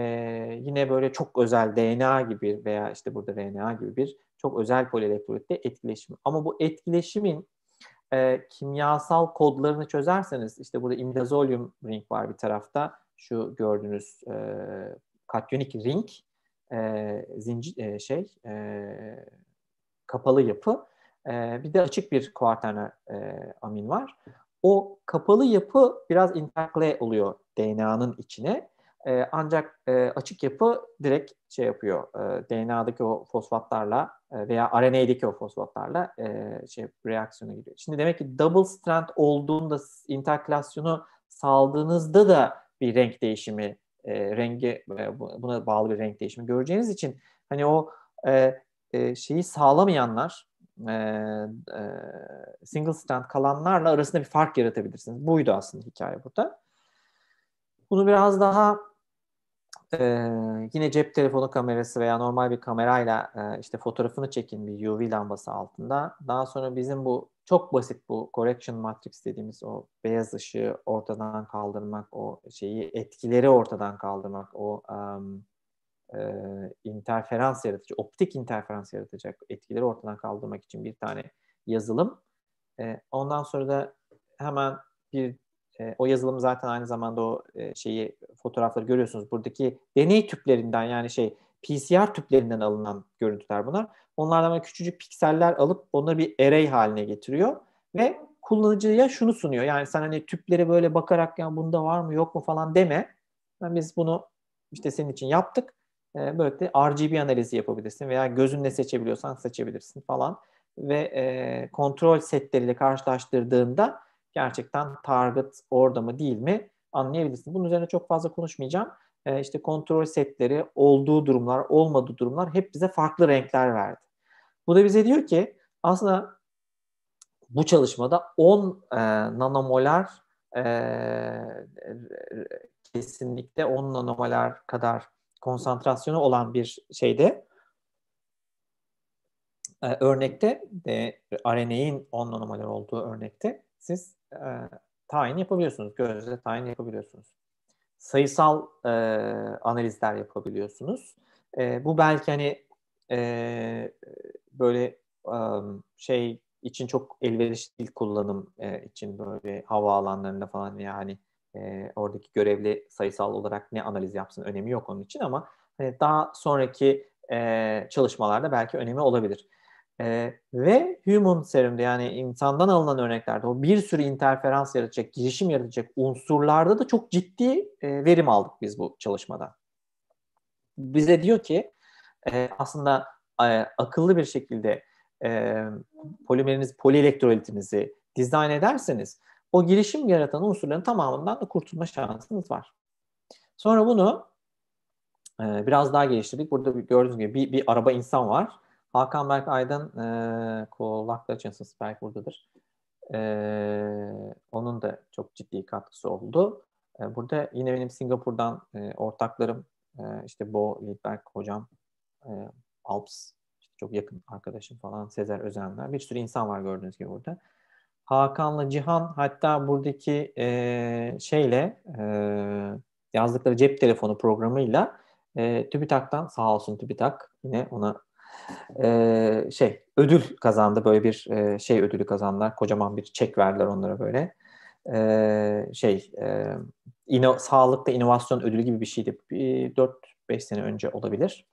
B: yine böyle çok özel DNA gibi veya işte burada RNA gibi bir çok özel polielektrolitte etkileşim. Ama bu etkileşimin e, kimyasal kodlarını çözerseniz işte burada imidazolium ring var bir tarafta şu gördüğünüz e, katyonik ring e, zincir e, şey e, kapalı yapı e, bir de açık bir kuarterner e, amin var. O kapalı yapı biraz interplay oluyor DNA'nın içine e, ancak e, açık yapı direkt şey yapıyor. E, DNA'daki o fosfatlarla e, veya RNA'deki o fosfatlarla e, şey reaksiyona giriyor. Şimdi demek ki double strand olduğunda interklasyonu saldığınızda da bir renk değişimi e, rengi e, buna bağlı bir renk değişimi göreceğiniz için hani o e, e, şeyi sağlamayanlar e, e, single strand kalanlarla arasında bir fark yaratabilirsiniz. Buydu aslında hikaye burada. Bunu biraz daha e, yine cep telefonu kamerası veya normal bir kamerayla e, işte fotoğrafını çekin bir UV lambası altında. Daha sonra bizim bu çok basit bu correction matrix dediğimiz o beyaz ışığı ortadan kaldırmak, o şeyi etkileri ortadan kaldırmak, o um, e, interferans yaratıcı, optik interferans yaratacak etkileri ortadan kaldırmak için bir tane yazılım. E, ondan sonra da hemen bir ee, o yazılım zaten aynı zamanda o e, şeyi fotoğrafları görüyorsunuz. Buradaki deney tüplerinden yani şey PCR tüplerinden alınan görüntüler bunlar. Onlardan böyle küçücük pikseller alıp onları bir array haline getiriyor ve kullanıcıya şunu sunuyor. Yani sen hani tüplere böyle bakarak ya bunda var mı yok mu falan deme. Yani biz bunu işte senin için yaptık. Ee, böyle de RGB analizi yapabilirsin veya gözünle seçebiliyorsan seçebilirsin falan ve e, kontrol setleriyle karşılaştırdığında gerçekten target orada mı değil mi anlayabilirsin. Bunun üzerine çok fazla konuşmayacağım. E, işte kontrol setleri, olduğu durumlar, olmadığı durumlar hep bize farklı renkler verdi. Bu da bize diyor ki aslında bu çalışmada 10 e, nanomolar e, kesinlikle 10 nanomolar kadar konsantrasyonu olan bir şeyde e, örnekte de RNA'in 10 nanomolar olduğu örnekte siz e, tayin yapabiliyorsunuz. Gözle tayin yapabiliyorsunuz. Sayısal e, analizler yapabiliyorsunuz. E, bu belki hani e, böyle e, şey için çok elverişli kullanım e, için böyle hava alanlarında falan yani e, oradaki görevli sayısal olarak ne analiz yapsın önemi yok onun için ama hani daha sonraki e, çalışmalarda belki önemi olabilir. E, ve human serumda yani insandan alınan örneklerde o bir sürü interferans yaratacak, girişim yaratacak unsurlarda da çok ciddi e, verim aldık biz bu çalışmadan. Bize diyor ki e, aslında e, akıllı bir şekilde e, polimeriniz, polielektrolitinizi dizayn ederseniz o girişim yaratan unsurların tamamından da kurtulma şansınız var. Sonra bunu e, biraz daha geliştirdik. Burada gördüğünüz gibi bir, bir araba insan var Hakan Berk Aydın e, kulaklar için Berk buradadır. E, onun da çok ciddi katkısı oldu. E, burada yine benim Singapur'dan e, ortaklarım e, işte Bo Lidberg hocam e, Alps işte çok yakın arkadaşım falan Sezer Özenler bir sürü insan var gördüğünüz gibi burada. Hakan'la Cihan hatta buradaki e, şeyle e, yazdıkları cep telefonu programıyla e, TÜBİTAK'tan sağ olsun TÜBİTAK yine ona e, şey ödül kazandı. Böyle bir e, şey ödülü kazandılar. Kocaman bir çek verdiler onlara böyle. E, şey e, ino, sağlıkta inovasyon ödülü gibi bir şeydi. Bir, 4-5 sene önce olabilir.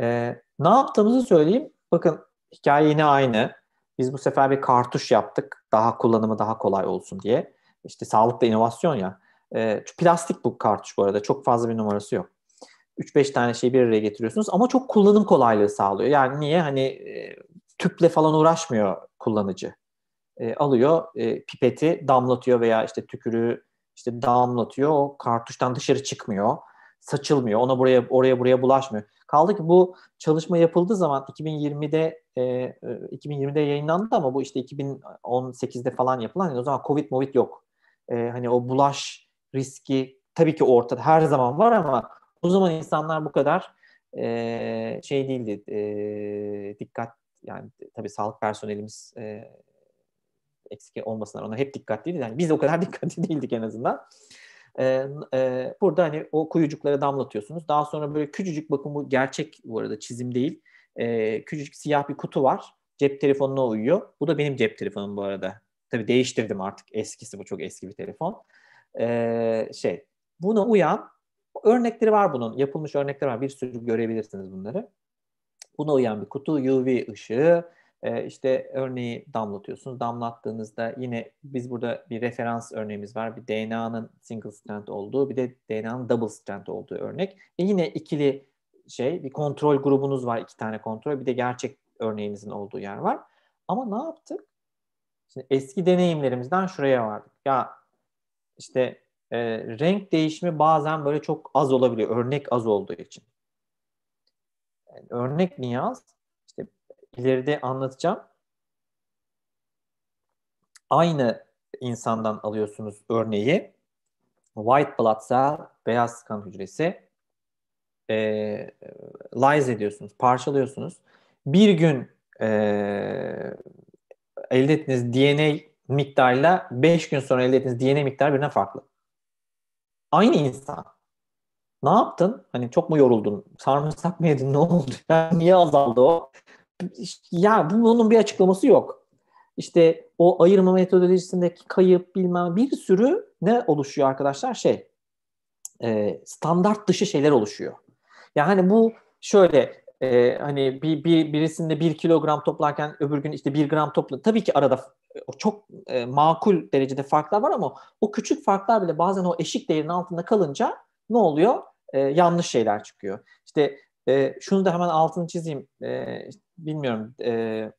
B: E, ne yaptığımızı söyleyeyim. Bakın hikaye yine aynı. Biz bu sefer bir kartuş yaptık. Daha kullanımı daha kolay olsun diye. işte sağlıkta inovasyon ya. E, plastik bu kartuş bu arada. Çok fazla bir numarası yok. 3-5 tane şeyi bir araya getiriyorsunuz ama çok kullanım kolaylığı sağlıyor. Yani niye? Hani e, tüple falan uğraşmıyor kullanıcı. E, alıyor e, pipeti damlatıyor veya işte tükürüğü işte damlatıyor. O kartuştan dışarı çıkmıyor. Saçılmıyor. Ona buraya oraya buraya bulaşmıyor. Kaldı ki bu çalışma yapıldığı zaman 2020'de e, 2020'de e, yayınlandı ama bu işte 2018'de falan yapılan yani o zaman Covid Movid yok. E, hani o bulaş riski tabii ki ortada her zaman var ama o zaman insanlar bu kadar e, şey değildi, e, dikkat yani tabii sağlık personelimiz e, eksik olmasınlar. Ona hep dikkatliydi. Yani biz o kadar dikkatli değildik en azından. Ee, e, burada hani o kuyucuklara damlatıyorsunuz. Daha sonra böyle küçücük bakın bu gerçek bu arada çizim değil. Ee, küçücük siyah bir kutu var. Cep telefonuna uyuyor. Bu da benim cep telefonum bu arada. Tabii değiştirdim artık. Eskisi bu çok eski bir telefon. Ee, şey buna uyan Örnekleri var bunun. Yapılmış örnekleri var. Bir sürü görebilirsiniz bunları. Buna uyan bir kutu UV ışığı ee, işte örneği damlatıyorsunuz. Damlattığınızda yine biz burada bir referans örneğimiz var. Bir DNA'nın single strand olduğu bir de DNA'nın double strand olduğu örnek. E yine ikili şey bir kontrol grubunuz var. iki tane kontrol bir de gerçek örneğinizin olduğu yer var. Ama ne yaptık? Şimdi eski deneyimlerimizden şuraya vardık. Ya işte e, renk değişimi bazen böyle çok az olabiliyor. Örnek az olduğu için. Yani örnek niye az? İşte ileride anlatacağım. Aynı insandan alıyorsunuz örneği. White blood cell, beyaz kan hücresi. E, ee, lyze ediyorsunuz, parçalıyorsunuz. Bir gün e, elde ettiğiniz DNA miktarla 5 gün sonra elde ettiğiniz DNA miktarı birbirinden farklı. Aynı insan. Ne yaptın? Hani çok mu yoruldun? Sarımsak mı yedin? Ne oldu? Yani niye azaldı o? Ya bunun bir açıklaması yok. İşte o ayırma metodolojisindeki kayıp bilmem bir sürü ne oluşuyor arkadaşlar? Şey e, standart dışı şeyler oluşuyor. Yani bu şöyle e, hani bir, bir birisinde bir kilogram toplarken öbür gün işte bir gram topla. Tabii ki arada çok e, makul derecede farklar var ama o küçük farklar bile bazen o eşik değerinin altında kalınca ne oluyor? E, yanlış şeyler çıkıyor. İşte e, şunu da hemen altını çizeyim. E, bilmiyorum e,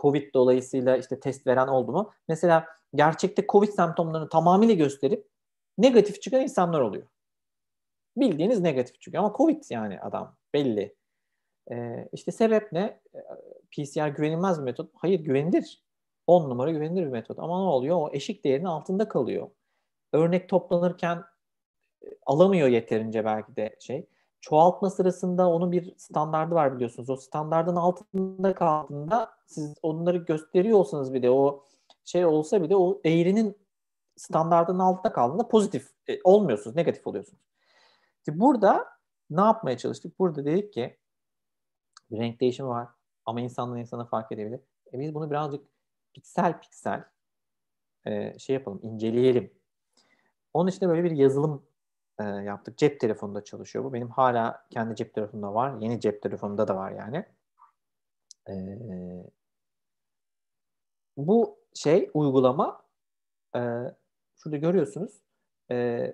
B: Covid dolayısıyla işte test veren oldu mu? Mesela gerçekte Covid semptomlarını tamamıyla gösterip negatif çıkan insanlar oluyor. Bildiğiniz negatif çıkıyor ama Covid yani adam belli. E, işte sebep ne? E, PCR güvenilmez bir metot. Hayır güvenilir. 10 numara güvenilir bir metot. Ama ne oluyor? O eşik değerinin altında kalıyor. Örnek toplanırken e, alamıyor yeterince belki de şey. Çoğaltma sırasında onun bir standardı var biliyorsunuz. O standardın altında kaldığında siz onları gösteriyor olsanız bir de o şey olsa bile o eğrinin standartın altında kaldığında pozitif e, olmuyorsunuz, negatif oluyorsunuz. Şimdi burada ne yapmaya çalıştık? Burada dedik ki bir renk değişimi var ama insandan insana fark edebilir. E biz bunu birazcık piksel piksel e, ee, şey yapalım, inceleyelim. Onun için de böyle bir yazılım e, yaptık. Cep telefonunda çalışıyor bu. Benim hala kendi cep telefonumda var. Yeni cep telefonunda da var yani. E, bu şey, uygulama e, şurada görüyorsunuz e,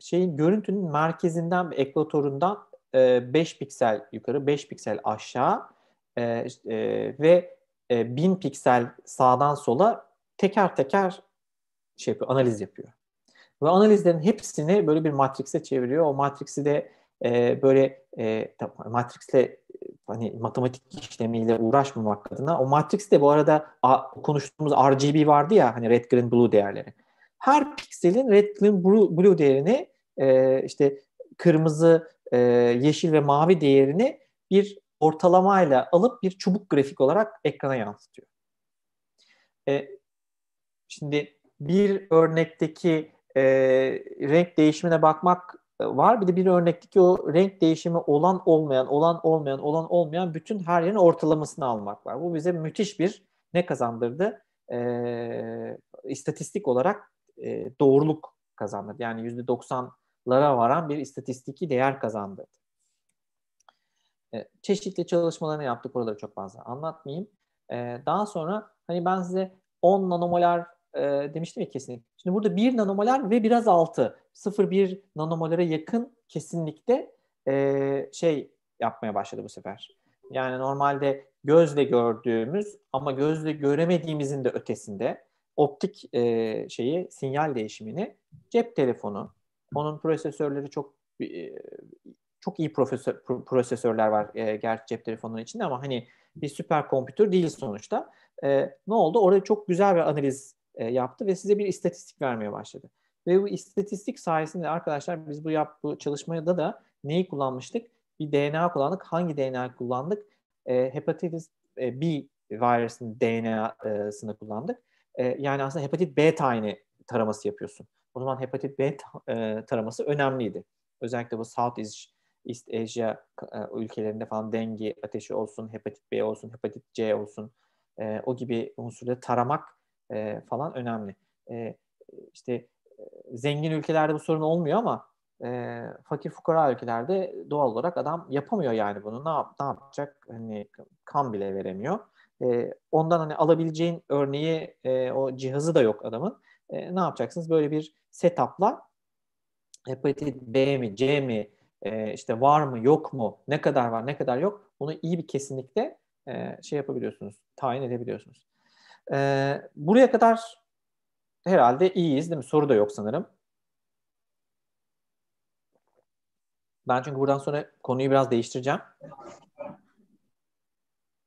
B: şeyin görüntünün merkezinden ekvatorundan e, 5 piksel yukarı, 5 piksel aşağı e, e, ve e, 1000 piksel sağdan sola teker teker şey yapıyor, analiz yapıyor. Ve analizlerin hepsini böyle bir matrikse çeviriyor. O matriksi de e, böyle e, tamam, matriksle e, hani matematik işlemiyle uğraşmamak adına o matrix de bu arada a, konuştuğumuz RGB vardı ya hani red green blue değerleri. Her pikselin red green blue, blue değerini e, işte kırmızı, e, yeşil ve mavi değerini bir ortalamayla alıp bir çubuk grafik olarak ekrana yansıtıyor. E, şimdi bir örnekteki e, renk değişimine bakmak e, var. Bir de bir örnekteki o renk değişimi olan olmayan, olan olmayan, olan olmayan bütün her yerin ortalamasını almak var. Bu bize müthiş bir ne kazandırdı? E, istatistik olarak e, doğruluk kazandırdı. Yani %90'lara varan bir istatistiki değer kazandırdı. E, çeşitli çalışmalarını yaptık. Oraları çok fazla anlatmayayım. E, daha sonra hani ben size 10 nanomolar e, demiştim ya kesinlik. Şimdi burada 1 nanomolar ve biraz altı. 0 1 nanomolere yakın kesinlikte şey yapmaya başladı bu sefer. Yani normalde gözle gördüğümüz ama gözle göremediğimizin de ötesinde optik e, şeyi sinyal değişimini cep telefonu, onun prosesörleri çok e, çok iyi profesör, prosesörler var e, gerçi cep telefonunun içinde ama hani bir süper kompütür değil sonuçta. E, ne oldu? Orada çok güzel bir analiz e, yaptı ve size bir istatistik vermeye başladı. Ve bu istatistik sayesinde arkadaşlar biz bu yap bu çalışmada da neyi kullanmıştık? Bir DNA kullandık. Hangi DNA kullandık? E, hepatitis e, B virüsünün DNA'sını kullandık. E, yani aslında hepatit B tane taraması yapıyorsun. O zaman hepatit B e, taraması önemliydi. Özellikle bu South East. East Asia e, ülkelerinde falan dengi ateşi olsun, hepatit B olsun, hepatit C olsun e, o gibi unsurları taramak e, falan önemli. İşte zengin ülkelerde bu sorun olmuyor ama fakir fukara ülkelerde doğal olarak adam yapamıyor yani bunu. Ne, yap, ne yapacak? Hani kan bile veremiyor. ondan hani alabileceğin örneği o cihazı da yok adamın. ne yapacaksınız? Böyle bir setupla hepatit B mi C mi e, işte var mı yok mu ne kadar var ne kadar yok bunu iyi bir kesinlikle e, şey yapabiliyorsunuz tayin edebiliyorsunuz. E, buraya kadar herhalde iyiyiz değil mi? Soru da yok sanırım. Ben çünkü buradan sonra konuyu biraz değiştireceğim.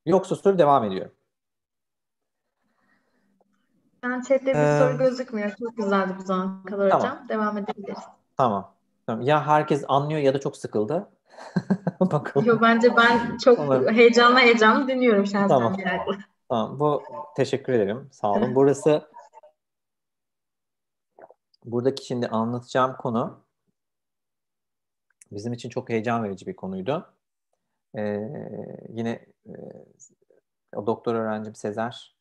B: Yoksa soru devam ediyor.
A: Ben chatte bir ee, soru gözükmüyor. Çok güzeldi bu zaman kadar tamam. hocam. Devam edebiliriz.
B: Tamam. Ya herkes anlıyor ya da çok sıkıldı.
A: Bakalım. Yo, bence ben çok Olur. heyecanla heyecanlı dinliyorum şahsen. Tamam. Yani.
B: Tamam. Bu teşekkür ederim. Sağ olun. Burası buradaki şimdi anlatacağım konu bizim için çok heyecan verici bir konuydu. Ee, yine e, o doktor öğrencim Sezer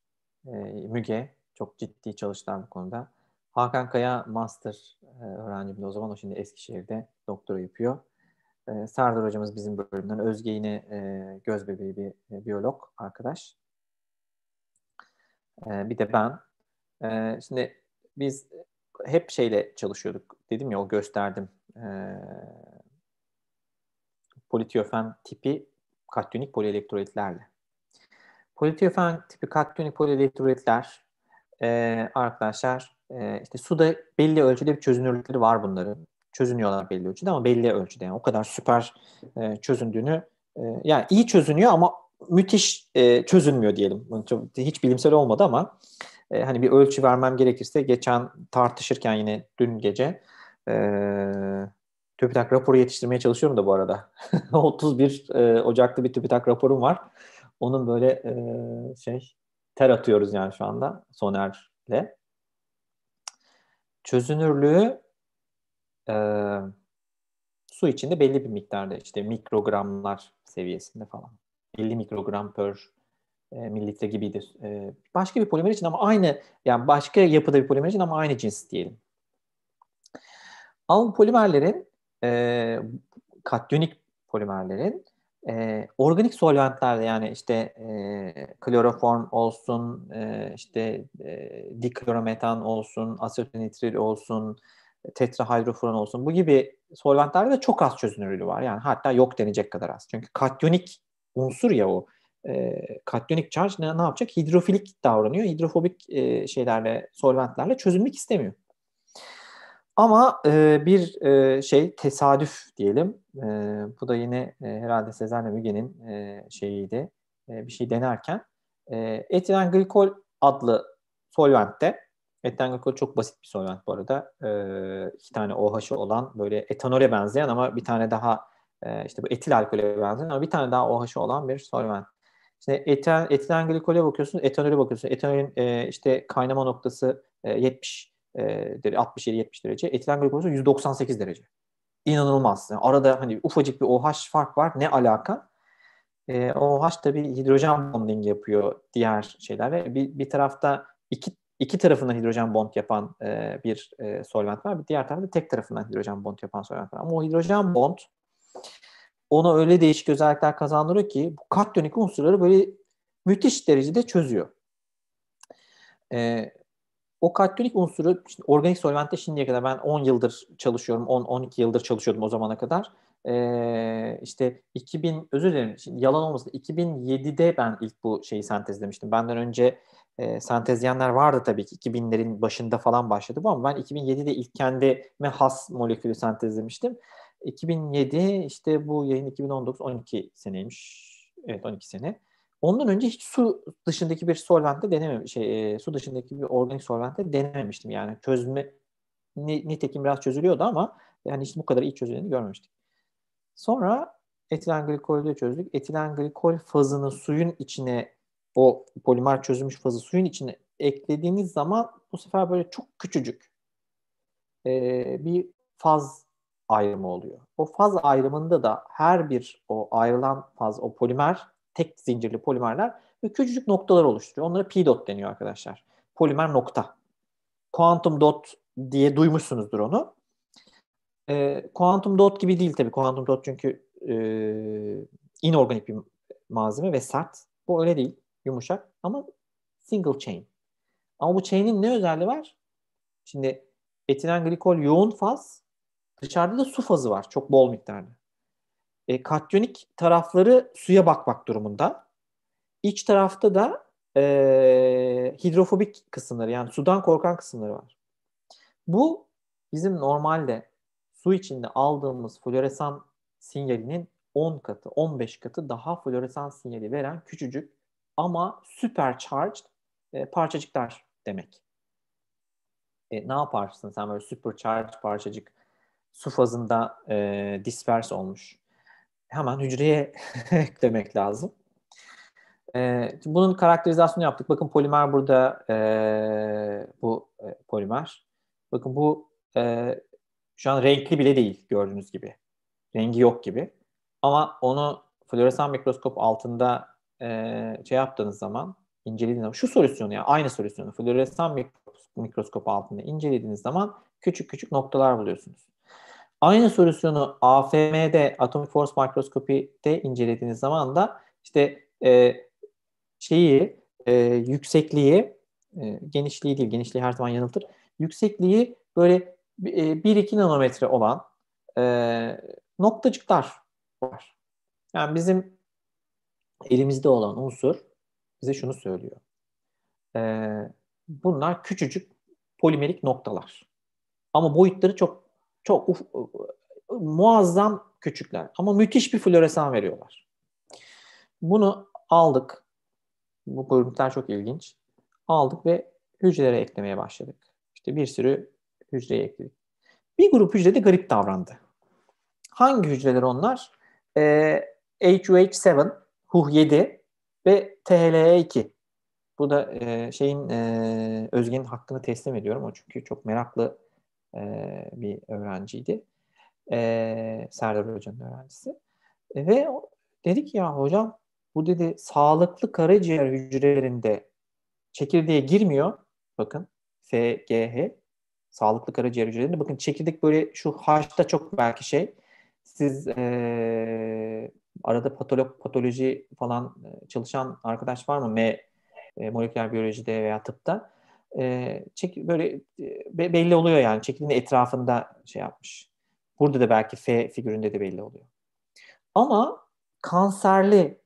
B: e, Müge çok ciddi çalıştılar bu konuda. Hakan Kaya master e, öğrencimdi o zaman. O şimdi Eskişehir'de doktora yapıyor. E, Sardar hocamız bizim bölümden. Özge yine e, göz bebeği bir e, biyolog arkadaş. E, bir de ben. E, şimdi biz hep şeyle çalışıyorduk. Dedim ya o gösterdim. E, tipi katyonik polielektrolitlerle. Politiyofen tipi katyonik polielektrolitler e, arkadaşlar e, işte suda belli ölçüde bir çözünürlükleri var bunların. Çözünüyorlar belli ölçüde ama belli ölçüde. Yani o kadar süper e, çözündüğünü e, yani iyi çözünüyor ama müthiş e, çözünmüyor diyelim. hiç bilimsel olmadı ama e, hani bir ölçü vermem gerekirse geçen tartışırken yine dün gece e, TÜBİTAK raporu yetiştirmeye çalışıyorum da bu arada. 31 e, Ocak'ta bir TÜBİTAK raporum var. Onun böyle e, şey ter atıyoruz yani şu anda Soner'le. Çözünürlüğü e, su içinde belli bir miktarda işte mikrogramlar seviyesinde falan. 50 mikrogram per e, mililitre gibidir. E, başka bir polimer için ama aynı yani başka yapıda bir polimer için ama aynı cins diyelim. Alın polimerlerin e, katyonik polimerlerin e, organik solventlerde yani işte e, kloroform olsun, e, işte e, diklorometan olsun, asetonitril olsun, tetrahidrofuran olsun bu gibi solventlerde de çok az çözünürlüğü var. Yani hatta yok denecek kadar az. Çünkü katyonik unsur ya o. E, katyonik charge ne, ne yapacak? Hidrofilik davranıyor. Hidrofobik e, şeylerle, solventlerle çözünmek istemiyor. Ama e, bir e, şey tesadüf diyelim. E, bu da yine e, herhalde Sezen'le Müge'nin e, şeyiydi. E, bir şey denerken. E, etilen glikol adlı solventte etilen glikol çok basit bir solvent bu arada. E, iki tane OH'ı olan böyle etanole benzeyen ama bir tane daha e, işte bu etil alkole benzeyen ama bir tane daha OH'ı olan bir solvent. Şimdi etilen etilen glikole bakıyorsun, etanole bakıyorsun. Etanolün e, işte kaynama noktası e, 70 e, 67-70 derece. Etilen glikolüsü 198 derece. İnanılmaz. Yani arada hani ufacık bir OH fark var. Ne alaka? E, OH tabii hidrojen bonding yapıyor diğer şeyler ve bir, bir tarafta iki iki tarafından hidrojen bond yapan e, bir e, solvent var. Bir diğer tarafta tek tarafından hidrojen bond yapan solvent var. Ama o hidrojen bond ona öyle değişik özellikler kazandırıyor ki bu katyonik unsurları böyle müthiş derecede çözüyor. E, o katyonik unsuru işte organik solventte şimdiye kadar ben 10 yıldır çalışıyorum. 10-12 yıldır çalışıyordum o zamana kadar. Ee, işte 2000 özür dilerim şimdi yalan olmasın 2007'de ben ilk bu şeyi sentezlemiştim. Benden önce e, sentezleyenler vardı tabii ki 2000'lerin başında falan başladı bu ama ben 2007'de ilk kendime has molekülü sentezlemiştim. 2007 işte bu yayın 2019 12 seneymiş. Evet 12 sene. Ondan önce hiç su dışındaki bir solvente denemem şey e, su dışındaki bir organik solvente denememiştim yani çözme nitekim biraz çözülüyordu ama yani hiç bu kadar iyi çözüleni görmemiştik. Sonra etilen glikolü çözdük. Etilen glikol fazını suyun içine o polimer çözülmüş fazı suyun içine eklediğiniz zaman bu sefer böyle çok küçücük e, bir faz ayrımı oluyor. O faz ayrımında da her bir o ayrılan faz, o polimer tek zincirli polimerler ve küçücük noktalar oluşturuyor. Onlara p-dot deniyor arkadaşlar. Polimer nokta. Quantum dot diye duymuşsunuzdur onu. E, quantum dot gibi değil tabii. Quantum dot çünkü e, inorganik bir malzeme ve sert. Bu öyle değil. Yumuşak ama single chain. Ama bu chain'in ne özelliği var? Şimdi etilen glikol yoğun faz dışarıda da su fazı var çok bol miktarda e, katyonik tarafları suya bakmak durumunda. İç tarafta da e, hidrofobik kısımları yani sudan korkan kısımları var. Bu bizim normalde su içinde aldığımız floresan sinyalinin 10 katı, 15 katı daha floresan sinyali veren küçücük ama supercharged e, parçacıklar demek. E, ne yaparsın sen böyle supercharged parçacık su fazında e, disperse olmuş hemen hücreye eklemek lazım. E, bunun karakterizasyonu yaptık. Bakın polimer burada e, bu e, polimer. Bakın bu e, şu an renkli bile değil gördüğünüz gibi. Rengi yok gibi. Ama onu floresan mikroskop altında e, şey yaptığınız zaman incelediğiniz zaman şu solüsyonu ya aynı solüsyonu floresan mikroskop altında incelediğiniz zaman küçük küçük noktalar buluyorsunuz. Aynı solüsyonu AFM'de Atomic Force Mikroskopi'de incelediğiniz zaman da işte e, şeyi e, yüksekliği e, genişliği değil genişliği her zaman yanıltır. Yüksekliği böyle e, 1-2 nanometre olan e, noktacıklar var. Yani bizim elimizde olan unsur bize şunu söylüyor. E, bunlar küçücük polimerik noktalar. Ama boyutları çok çok uf, ıı, muazzam küçükler ama müthiş bir floresan veriyorlar. Bunu aldık. Bu görüntüler çok ilginç. Aldık ve hücrelere eklemeye başladık. İşte bir sürü hücreyi ekledik. Bir grup hücre de garip davrandı. Hangi hücreler onlar? Ee, HUH7, HUH7 ve TLE 2 Bu da e, şeyin e, Özge'nin hakkını teslim ediyorum. O çünkü çok meraklı e, bir öğrenciydi. E, Serdar Hoca'nın öğrencisi. E, ve dedi ki ya hocam bu dedi sağlıklı karaciğer hücrelerinde çekirdeğe girmiyor. Bakın FGH sağlıklı karaciğer hücrelerinde. Bakın çekirdek böyle şu harçta çok belki şey. Siz e, arada patolog, patoloji falan e, çalışan arkadaş var mı? M e, moleküler biyolojide veya tıpta e, çek, böyle be, belli oluyor yani çekilin etrafında şey yapmış. Burada da belki F figüründe de belli oluyor. Ama kanserli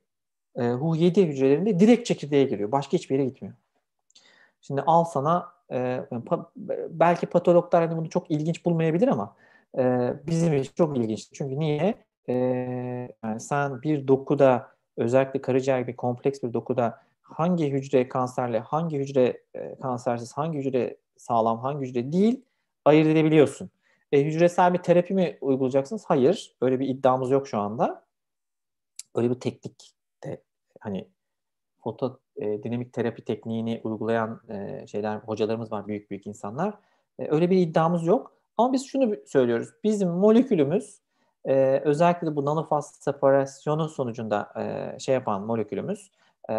B: e, HU7 hücrelerinde direkt çekirdeğe giriyor. Başka hiçbir yere gitmiyor. Şimdi al sana e, pa, belki patologlar hani bunu çok ilginç bulmayabilir ama e, bizim için çok ilginç. Çünkü niye? E, yani sen bir dokuda özellikle karaciğer gibi kompleks bir dokuda hangi hücre kanserli, hangi hücre e, kansersiz, hangi hücre sağlam, hangi hücre değil ayırt edebiliyorsun. E, hücresel bir terapi mi uygulayacaksınız? Hayır. Öyle bir iddiamız yok şu anda. Öyle bir teknik de hani foto e, dinamik terapi tekniğini uygulayan e, şeyler hocalarımız var büyük büyük insanlar. E, öyle bir iddiamız yok. Ama biz şunu söylüyoruz. Bizim molekülümüz e, özellikle de bu nanofaz separasyonun sonucunda e, şey yapan molekülümüz e,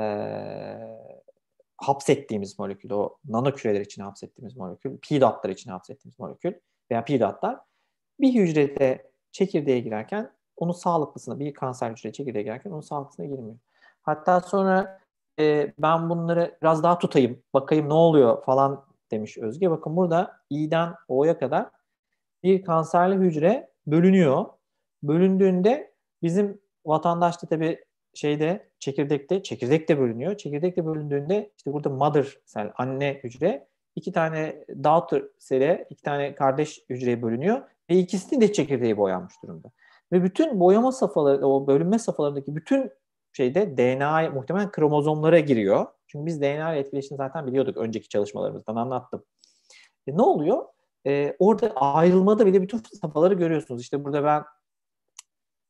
B: hapsettiğimiz molekül, o nano küreler için hapsettiğimiz molekül, PDAT'lar için hapsettiğimiz molekül veya PDAT'lar bir hücrede çekirdeğe girerken onu sağlıklısına, bir kanser hücreye çekirdeğe girerken onu sağlıklısına girmiyor. Hatta sonra e, ben bunları biraz daha tutayım, bakayım ne oluyor falan demiş Özge. Bakın burada İ'den O'ya kadar bir kanserli hücre bölünüyor. Bölündüğünde bizim vatandaşta tabii şeyde çekirdekte, çekirdek de bölünüyor. Çekirdek de bölündüğünde işte burada mother cell, anne hücre, iki tane daughter cell'e, iki tane kardeş hücreye bölünüyor ve ikisini de çekirdeği boyanmış durumda. Ve bütün boyama safhaları, o bölünme safhalarındaki bütün şeyde DNA muhtemelen kromozomlara giriyor. Çünkü biz DNA ile etkileşimini zaten biliyorduk önceki çalışmalarımızdan anlattım. E, ne oluyor? E, orada ayrılmada bile bütün safhaları görüyorsunuz. İşte burada ben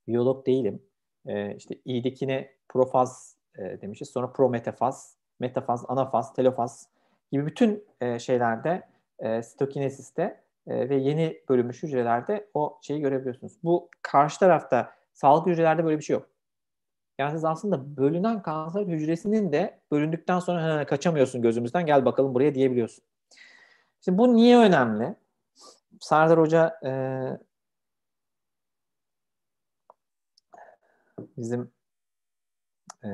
B: biyolog değilim. E, işte i'dekine profaz e, demişiz. Sonra prometafaz, metafaz, anafaz, telofaz gibi bütün e, şeylerde e, sitokinesiste e, ve yeni bölünmüş hücrelerde o şeyi görebiliyorsunuz. Bu karşı tarafta sağlık hücrelerde böyle bir şey yok. Yani siz aslında bölünen kanser hücresinin de bölündükten sonra kaçamıyorsun gözümüzden gel bakalım buraya diyebiliyorsun. Şimdi bu niye önemli? Sardar Hoca e, bizim e,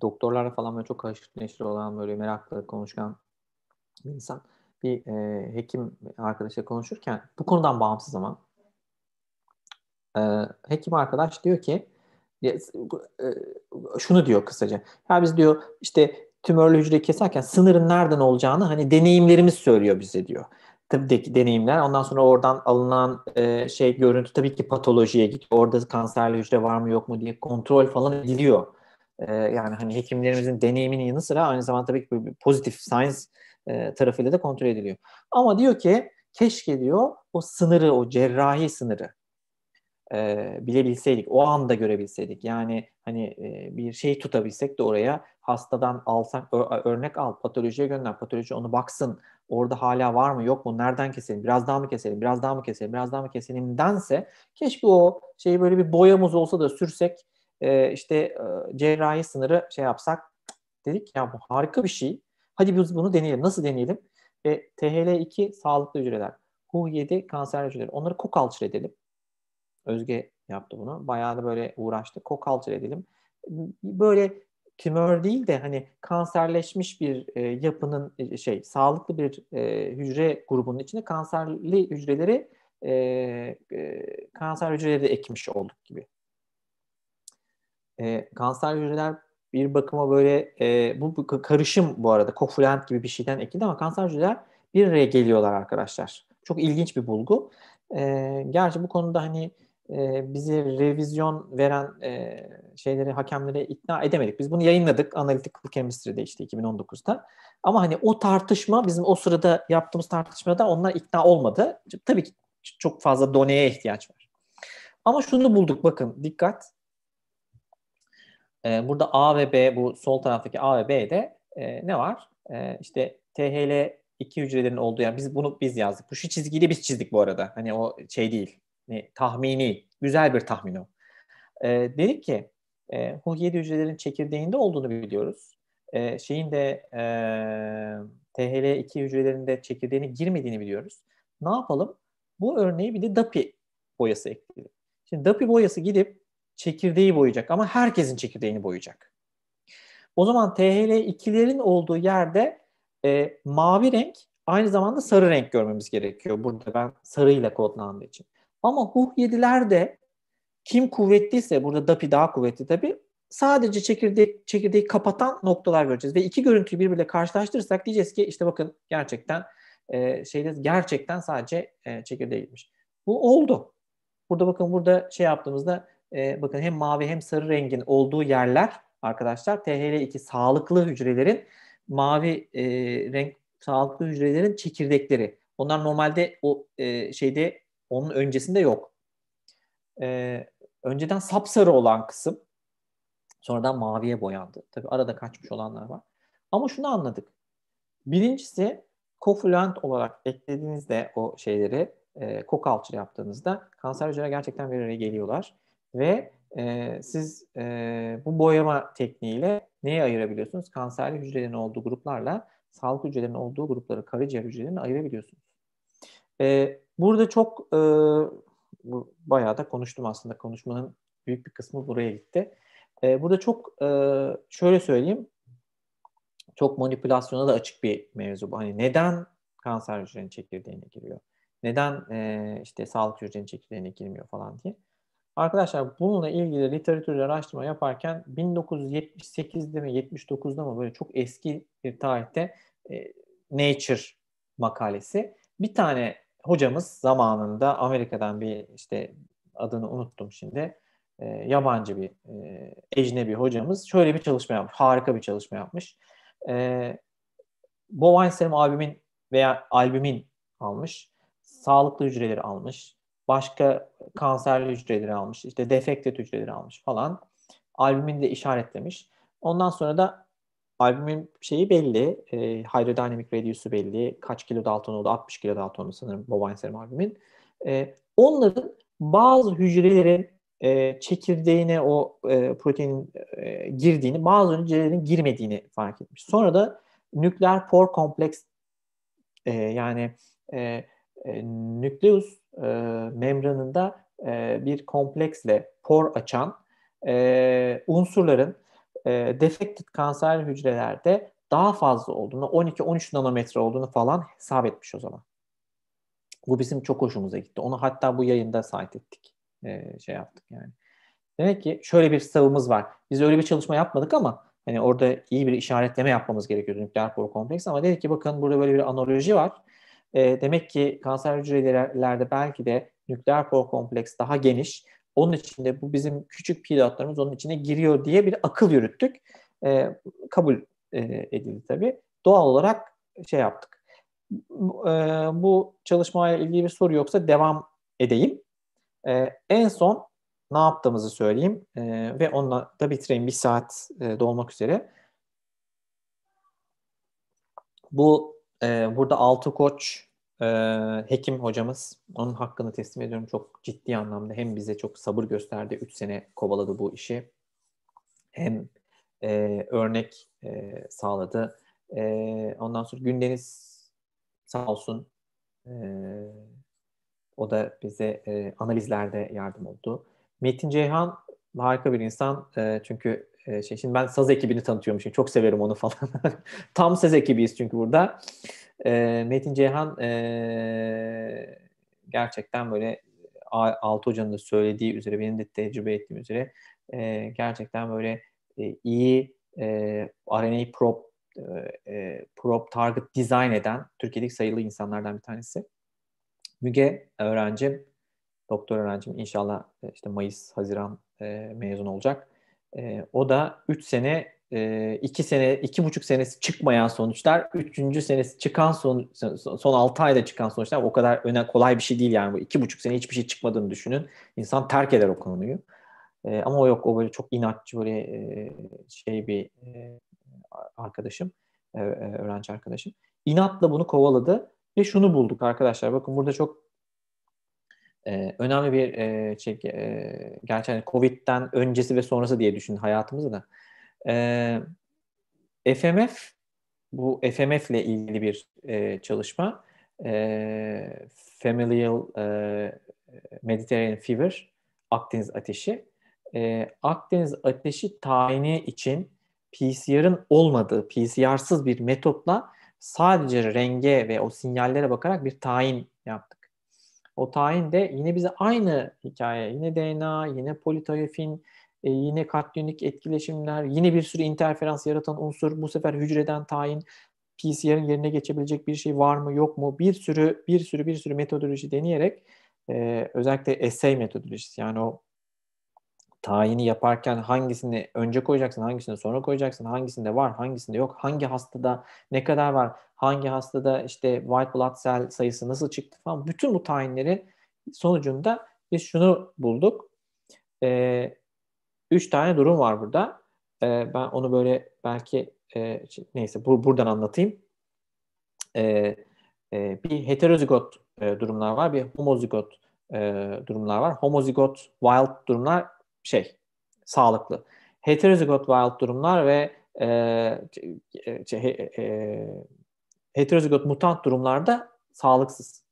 B: doktorlarla falan böyle çok haşır neşir olan böyle meraklı konuşkan bir insan bir e, hekim arkadaşla konuşurken bu konudan bağımsız ama e, hekim arkadaş diyor ki e, şunu diyor kısaca ya biz diyor işte tümörlü hücreyi keserken sınırın nereden olacağını hani deneyimlerimiz söylüyor bize diyor tıbdeki deneyimler ondan sonra oradan alınan e, şey görüntü tabii ki patolojiye gidiyor. Orada kanserli hücre var mı yok mu diye kontrol falan ediliyor. E, yani hani hekimlerimizin deneyiminin yanı sıra aynı zamanda tabii ki pozitif science e, tarafıyla da kontrol ediliyor. Ama diyor ki keşke diyor o sınırı, o cerrahi sınırı e, bilebilseydik, o anda görebilseydik. Yani hani e, bir şey tutabilsek de oraya hastadan alsak, örnek al, patolojiye gönder, patoloji onu baksın orada hala var mı yok mu nereden keselim biraz daha mı keselim biraz daha mı keselim biraz daha mı keselim keselimdense keşke o şey böyle bir boyamız olsa da sürsek e, işte e, cerrahi sınırı şey yapsak dedik ya bu harika bir şey hadi biz bunu deneyelim nasıl deneyelim ve THL2 sağlıklı hücreler HU7 kanser hücreleri onları kokalçır edelim Özge yaptı bunu bayağı da böyle uğraştı kokalçır edelim böyle tümör değil de hani kanserleşmiş bir e, yapının e, şey sağlıklı bir e, hücre grubunun içine kanserli hücreleri e, e, kanser hücreleri de ekmiş olduk gibi. E, kanser hücreler bir bakıma böyle e, bu, bu karışım bu arada kofulent gibi bir şeyden ekildi ama kanser hücreler bir araya geliyorlar arkadaşlar. Çok ilginç bir bulgu. E, gerçi bu konuda hani e, bizi revizyon veren e, şeyleri hakemlere ikna edemedik. Biz bunu yayınladık Analytical Chemistry'de işte 2019'da. Ama hani o tartışma bizim o sırada yaptığımız tartışmada onlar ikna olmadı. Tabii ki çok fazla doneye ihtiyaç var. Ama şunu bulduk bakın dikkat. E, burada A ve B bu sol taraftaki A ve B'de e, ne var? E, işte THL iki hücrelerin olduğu yani biz bunu biz yazdık. Bu şu çizgiyi biz çizdik bu arada. Hani o şey değil yani tahmini, güzel bir tahmin o. E, dedik ki e, Hohiyedi hücrelerin çekirdeğinde olduğunu biliyoruz. E, şeyin de e, THL2 hücrelerinde çekirdeğine girmediğini biliyoruz. Ne yapalım? Bu örneği bir de DAPI boyası ekleyelim. Şimdi DAPI boyası gidip çekirdeği boyayacak ama herkesin çekirdeğini boyayacak. O zaman THL2'lerin olduğu yerde e, mavi renk aynı zamanda sarı renk görmemiz gerekiyor. Burada ben sarıyla kodlandığı için. Ama huh yediler de kim kuvvetliyse burada DAPI daha kuvvetli tabii sadece çekirdeği, çekirdeği kapatan noktalar göreceğiz. Ve iki görüntüyü birbirle karşılaştırırsak diyeceğiz ki işte bakın gerçekten e, şeyde gerçekten sadece e, çekirdeğe gitmiş. Bu oldu. Burada bakın burada şey yaptığımızda e, bakın hem mavi hem sarı rengin olduğu yerler arkadaşlar THL2 sağlıklı hücrelerin mavi e, renk sağlıklı hücrelerin çekirdekleri. Onlar normalde o e, şeyde onun öncesinde yok. Ee, önceden sapsarı olan kısım sonradan maviye boyandı. Tabii arada kaçmış olanlar var. Ama şunu anladık. Birincisi kofluent olarak eklediğinizde o şeyleri e, kokalçı yaptığınızda kanser hücreler gerçekten bir araya geliyorlar. Ve e, siz e, bu boyama tekniğiyle neye ayırabiliyorsunuz? Kanserli hücrelerin olduğu gruplarla sağlık hücrelerin olduğu grupları, karaciğer hücrelerini ayırabiliyorsunuz. E, Burada çok e, bayağı da konuştum aslında. Konuşmanın büyük bir kısmı buraya gitti. E, burada çok e, şöyle söyleyeyim. Çok manipülasyona da açık bir mevzu bu. Hani neden kanser hücrenin çekirdeğine giriyor? Neden e, işte sağlık hücrenin çekirdeğine girmiyor falan diye. Arkadaşlar bununla ilgili literatürde araştırma yaparken 1978'de mi 79'da mı böyle çok eski bir tarihte e, Nature makalesi bir tane hocamız zamanında Amerika'dan bir işte adını unuttum şimdi e, yabancı bir e, ecnebi hocamız şöyle bir çalışma yapmış. Harika bir çalışma yapmış. E, ee, Bob Weinstein albümün veya albümün almış. Sağlıklı hücreleri almış. Başka kanserli hücreleri almış. işte defekte hücreleri almış falan. Albümünü de işaretlemiş. Ondan sonra da albümün şeyi belli. E, Hydrodynamic Radius'u belli. Kaç kilo Dalton oldu? 60 kilo Dalton sanırım Bovine Serum albümün. E, onların bazı hücrelerin e, çekirdeğine o e, proteinin e, girdiğini, bazı hücrelerin girmediğini fark etmiş. Sonra da nükleer por kompleks e, yani e, e, nükleus e, membranında e, bir kompleksle por açan e, unsurların e, defektit kanser hücrelerde daha fazla olduğunu, 12-13 nanometre olduğunu falan hesap etmiş o zaman. Bu bizim çok hoşumuza gitti. Onu hatta bu yayında sahip ettik. E, şey yaptık yani. Demek ki şöyle bir savımız var. Biz öyle bir çalışma yapmadık ama hani orada iyi bir işaretleme yapmamız gerekiyordu nükleer boru kompleks ama dedik ki bakın burada böyle bir analoji var. E, demek ki kanser hücrelerde belki de nükleer pol kompleks daha geniş onun içinde bu bizim küçük pilatlarımız onun içine giriyor diye bir akıl yürüttük. E, kabul e, edildi tabii. Doğal olarak şey yaptık. E, bu çalışmaya ilgili bir soru yoksa devam edeyim. E, en son ne yaptığımızı söyleyeyim e, ve onunla da bitireyim. Bir saat e, dolmak üzere. Bu e, burada altı koç e, hekim hocamız. Onun hakkını teslim ediyorum. Çok ciddi anlamda hem bize çok sabır gösterdi. 3 sene kovaladı bu işi. Hem e, örnek e, sağladı. E, ondan sonra Gündeniz sağ olsun e, o da bize e, analizlerde yardım oldu. Metin Ceyhan harika bir insan. E, çünkü e, şey, şimdi ben saz ekibini tanıtıyorum tanıtıyormuşum. Çok severim onu falan. Tam ses ekibiyiz çünkü burada. E, Metin Ceyhan e, gerçekten böyle Altı Hoca'nın da söylediği üzere, benim de tecrübe ettiğim üzere e, gerçekten böyle e, iyi e, RNA prop e, prop target design eden Türkiye'deki sayılı insanlardan bir tanesi. Müge öğrencim, doktor öğrencim inşallah işte Mayıs, Haziran e, mezun olacak. E, o da 3 sene e, iki sene, iki buçuk senesi çıkmayan sonuçlar, üçüncü senesi çıkan son, son altı ayda çıkan sonuçlar o kadar öne kolay bir şey değil yani bu iki buçuk sene hiçbir şey çıkmadığını düşünün. insan terk eder o konuyu. E, ama o yok, o böyle çok inatçı böyle e, şey bir e, arkadaşım, e, öğrenci arkadaşım. inatla bunu kovaladı ve şunu bulduk arkadaşlar. Bakın burada çok ee, önemli bir e, şey, e, gerçi hani Covid'den öncesi ve sonrası diye düşünün hayatımızı da. E, ee, FMF, bu FMF ile ilgili bir e, çalışma. E, Familial e, Mediterranean Fever, Akdeniz ateşi. E, Akdeniz ateşi tayini için PCR'ın olmadığı, PCR'sız bir metotla sadece renge ve o sinyallere bakarak bir tayin yaptık. O tayin de yine bize aynı hikaye, yine DNA, yine politoyofin, e, yine katyonik etkileşimler, yine bir sürü interferans yaratan unsur, bu sefer hücreden tayin, PCR'ın yerine geçebilecek bir şey var mı yok mu bir sürü bir sürü bir sürü metodoloji deneyerek e, özellikle SA metodolojisi yani o tayini yaparken hangisini önce koyacaksın, hangisini sonra koyacaksın, hangisinde var, hangisinde yok, hangi hastada ne kadar var, hangi hastada işte white blood cell sayısı nasıl çıktı falan bütün bu tayinlerin sonucunda biz şunu bulduk. Ee, Üç tane durum var burada. E, ben onu böyle belki e, şey, neyse bu, buradan anlatayım. E, e, bir heterozigot e, durumlar var, bir homozigot e, durumlar var. Homozigot wild durumlar şey sağlıklı. Heterozigot wild durumlar ve e, e, şey, e, heterozigot mutant durumlarda sağlıksız.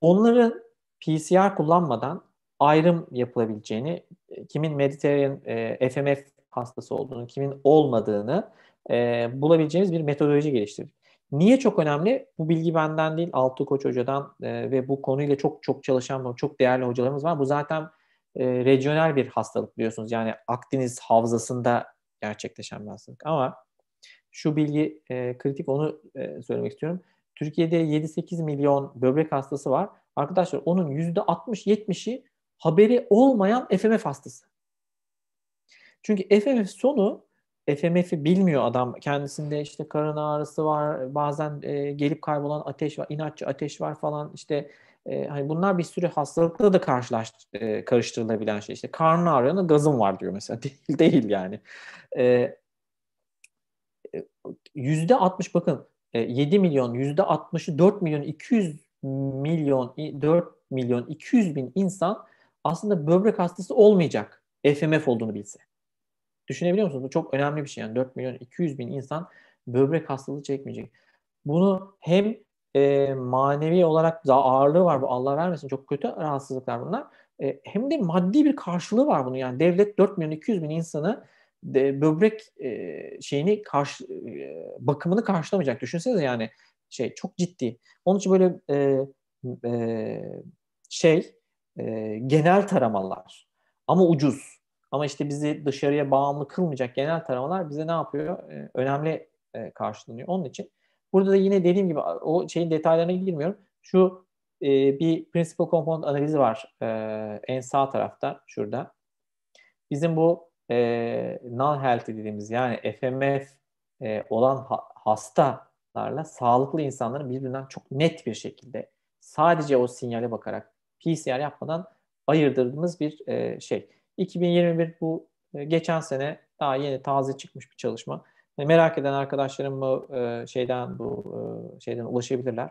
B: Onların PCR kullanmadan ayrım yapılabileceğini kimin Mediterranean e, FMF hastası olduğunu, kimin olmadığını e, bulabileceğimiz bir metodoloji geliştirdik. Niye çok önemli? Bu bilgi benden değil, Altı Koç Hoca'dan e, ve bu konuyla çok çok çalışan, çok değerli hocalarımız var. Bu zaten e, regional bir hastalık biliyorsunuz. Yani Akdeniz havzasında gerçekleşen bir hastalık. Ama şu bilgi e, kritik, onu e, söylemek istiyorum. Türkiye'de 7-8 milyon böbrek hastası var. Arkadaşlar onun %60-70'i haberi olmayan FMF hastası. Çünkü FMF sonu FMF'i bilmiyor adam. Kendisinde işte karın ağrısı var, bazen e, gelip kaybolan ateş var, inatçı ateş var falan işte e, hani bunlar bir sürü hastalıkla da karşılaş e, karıştırılabilen şey. İşte karnın ağrıyana gazım var diyor mesela. Değil değil yani. E, e, yüzde %60 bakın 7 e, milyon %60'ı 4 milyon 200 milyon 4 milyon 200 bin insan aslında böbrek hastası olmayacak FMF olduğunu bilse. Düşünebiliyor musunuz? Bu çok önemli bir şey. Yani 4 milyon 200 bin insan böbrek hastalığı çekmeyecek. Bunu hem e, manevi olarak daha ağırlığı var bu Allah vermesin çok kötü rahatsızlıklar bunlar. E, hem de maddi bir karşılığı var bunun. Yani devlet 4 milyon 200 bin insanı de, böbrek e, şeyini karşı e, bakımını karşılamayacak. Düşünsenize yani şey çok ciddi. Onun için böyle e, e, şey e, genel taramalar ama ucuz ama işte bizi dışarıya bağımlı kılmayacak genel taramalar bize ne yapıyor? E, önemli e, karşılanıyor. Onun için burada da yine dediğim gibi o şeyin detaylarına girmiyorum. Şu e, bir principal component analizi var e, en sağ tarafta şurada. Bizim bu e, non-healthy dediğimiz yani FMF e, olan ha- hastalarla sağlıklı insanların birbirinden çok net bir şekilde sadece o sinyale bakarak PCR yapmadan ayırdığımız bir e, şey. 2021 bu e, geçen sene daha yeni taze çıkmış bir çalışma. E, merak eden arkadaşlarım bu e, şeyden bu e, şeyden ulaşabilirler.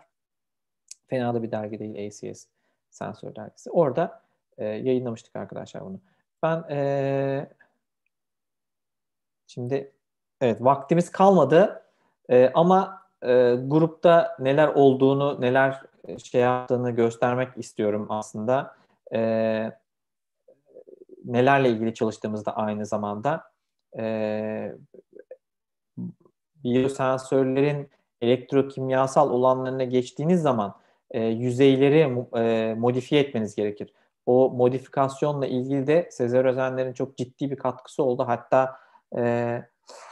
B: Fena da bir dergi değil ACS sensör dergisi. Orada e, yayınlamıştık arkadaşlar bunu. Ben e, şimdi evet vaktimiz kalmadı e, ama e, grupta neler olduğunu, neler e, şey yaptığını göstermek istiyorum aslında. E, nelerle ilgili çalıştığımızda aynı zamanda e, biyosensörlerin elektrokimyasal olanlarına geçtiğiniz zaman e, yüzeyleri e, modifiye etmeniz gerekir. O modifikasyonla ilgili de Sezer Özenler'in çok ciddi bir katkısı oldu. Hatta e,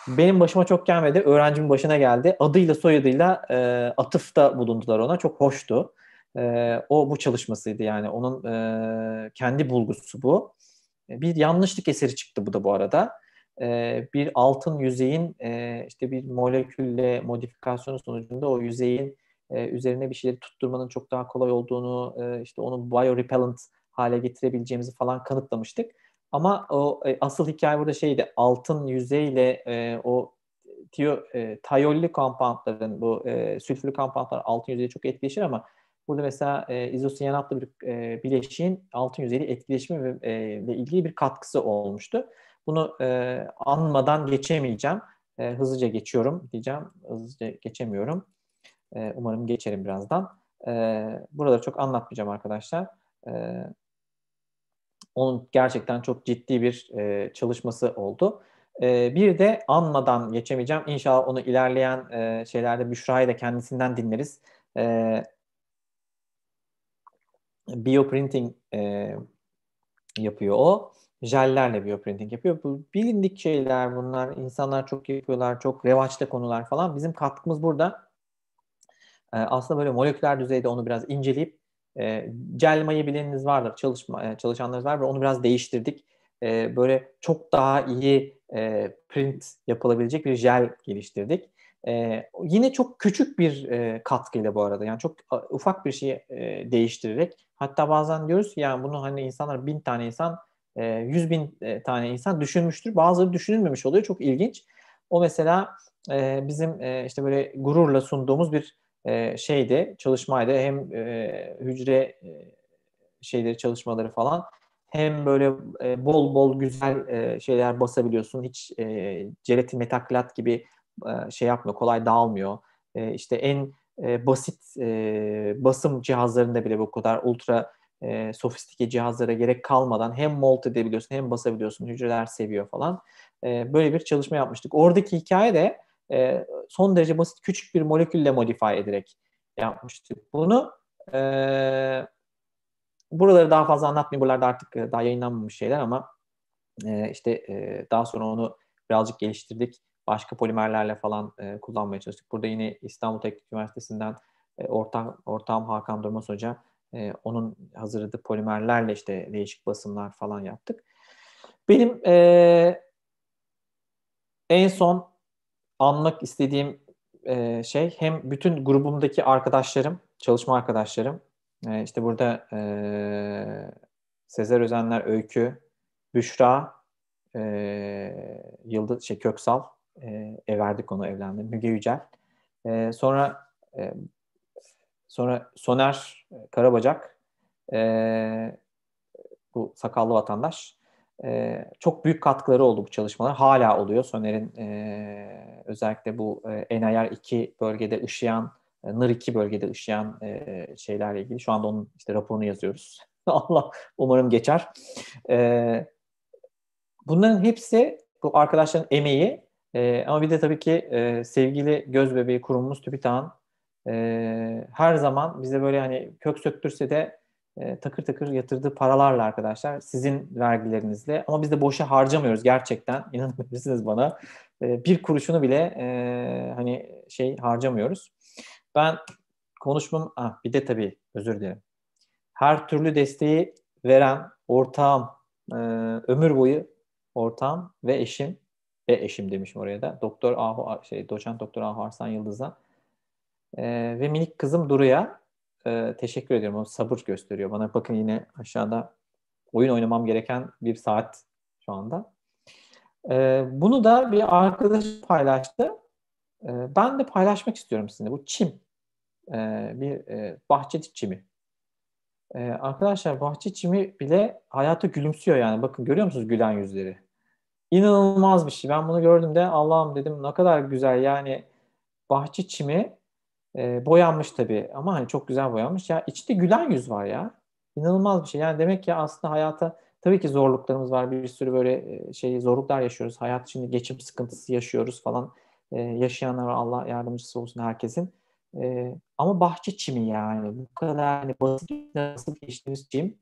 B: benim başıma çok gelmedi. Öğrencimin başına geldi. Adıyla soyadıyla e, atıfta bulundular ona. Çok hoştu. E, o bu çalışmasıydı yani. Onun e, kendi bulgusu bu. E, bir yanlışlık eseri çıktı bu da bu arada. E, bir altın yüzeyin e, işte bir molekülle modifikasyonu sonucunda o yüzeyin e, üzerine bir şeyleri tutturmanın çok daha kolay olduğunu e, işte onu biorepellent hale getirebileceğimizi falan kanıtlamıştık. Ama o e, asıl hikaye burada şeydi. Altın yüzeyle e, o e, tiyo, e, tayolli kampantların bu e, sülfürlü kampantlar altın yüzeyi çok etkileşir ama burada mesela e, izosiyanatlı bir e, bileşiğin altın yüzeyi etkileşimi ve, e, ile ilgili bir katkısı olmuştu. Bunu e, anmadan geçemeyeceğim. E, hızlıca geçiyorum diyeceğim. Hızlıca geçemiyorum. E, umarım geçerim birazdan. E, buraları çok anlatmayacağım arkadaşlar. E, onun gerçekten çok ciddi bir e, çalışması oldu. E, bir de anmadan geçemeyeceğim. İnşallah onu ilerleyen e, şeylerde Büşra'yı da kendisinden dinleriz. E, bioprinting e, yapıyor o. Jellerle bioprinting yapıyor. Bu bilindik şeyler bunlar. İnsanlar çok yapıyorlar. Çok revaçta konular falan. Bizim katkımız burada. E, aslında böyle moleküler düzeyde onu biraz inceleyip e, Celma'yı bileniniz vardır, çalışma, çalışanlarınız var ve onu biraz değiştirdik. E, böyle çok daha iyi e, print yapılabilecek bir jel geliştirdik. E, yine çok küçük bir e, katkıyla bu arada yani çok a, ufak bir şeyi e, değiştirerek hatta bazen diyoruz ki yani bunu hani insanlar bin tane insan e, yüz bin e, tane insan düşünmüştür bazıları düşünülmemiş oluyor çok ilginç. O mesela e, bizim e, işte böyle gururla sunduğumuz bir e, şeyde çalışmaydı hem hücre şeyleri çalışmaları falan hem böyle bol bol güzel şeyler basabiliyorsun. Hiç e, jelatin metaklat gibi şey yapmıyor. Kolay dağılmıyor. işte en basit basım cihazlarında bile bu kadar ultra e, sofistike cihazlara gerek kalmadan hem molt edebiliyorsun hem basabiliyorsun. Hücreler seviyor falan. E, böyle bir çalışma yapmıştık. Oradaki hikaye de e, son derece basit küçük bir molekülle modify ederek yapmıştık bunu. E, buraları daha fazla anlatmayayım. Buralarda artık e, daha yayınlanmamış şeyler ama e, işte e, daha sonra onu birazcık geliştirdik. Başka polimerlerle falan e, kullanmaya çalıştık. Burada yine İstanbul Teknik Üniversitesi'nden e, ortam ortağım Hakan Durmaz Hoca e, onun hazırladığı polimerlerle işte değişik basımlar falan yaptık. Benim e, en son anmak istediğim e, şey hem bütün grubumdaki arkadaşlarım, çalışma arkadaşlarım, e, işte burada e, Sezer Özenler Öykü, Büşra, e, Yıldız şey, Köksal, e, everdik onu evlendi, Müge Yücel. E, sonra e, sonra Soner Karabacak, e, bu sakallı vatandaş. E, çok büyük katkıları oldu bu çalışmalar. Hala oluyor. Soner'in e, özellikle bu e, NIR 2 bölgede ışıyan, e, NIR 2 bölgede ışıyan e, şeylerle ilgili. Şu anda onun işte raporunu yazıyoruz. Allah umarım geçer. E, bunların hepsi bu arkadaşların emeği. E, ama bir de tabii ki e, sevgili göz bebeği kurumumuz TÜBİTAK'ın e, her zaman bize böyle hani kök söktürse de e, takır takır yatırdığı paralarla arkadaşlar sizin vergilerinizle ama biz de boşa harcamıyoruz gerçekten inanabilirsiniz bana e, bir kuruşunu bile e, hani şey harcamıyoruz. Ben konuşmam ah, bir de tabii özür dilerim. Her türlü desteği veren ortağım e, ömür boyu ortağım ve eşim ve eşim demişim oraya da doktor Ahu şey doçent doktor Ahu Arslan Yıldız'a e, ve minik kızım Duru'ya e, teşekkür ediyorum. O sabır gösteriyor. Bana bakın yine aşağıda oyun oynamam gereken bir saat şu anda. E, bunu da bir arkadaş paylaştı. E, ben de paylaşmak istiyorum sizinle. Bu çim. E, bir e, bahçe çimi. E, arkadaşlar bahçe çimi bile hayata gülümsüyor yani. Bakın görüyor musunuz gülen yüzleri? İnanılmaz bir şey. Ben bunu gördüm de Allah'ım dedim ne kadar güzel yani bahçe çimi e, boyanmış tabii ama hani çok güzel boyanmış. Ya içinde gülen yüz var ya. İnanılmaz bir şey. Yani demek ki aslında hayata tabii ki zorluklarımız var. Bir sürü böyle şey zorluklar yaşıyoruz. Hayat şimdi geçim sıkıntısı yaşıyoruz falan. E, yaşayanlara Allah yardımcısı olsun herkesin. E, ama bahçe çimi yani. Bu kadar hani basit nasıl geçtiğimiz çim.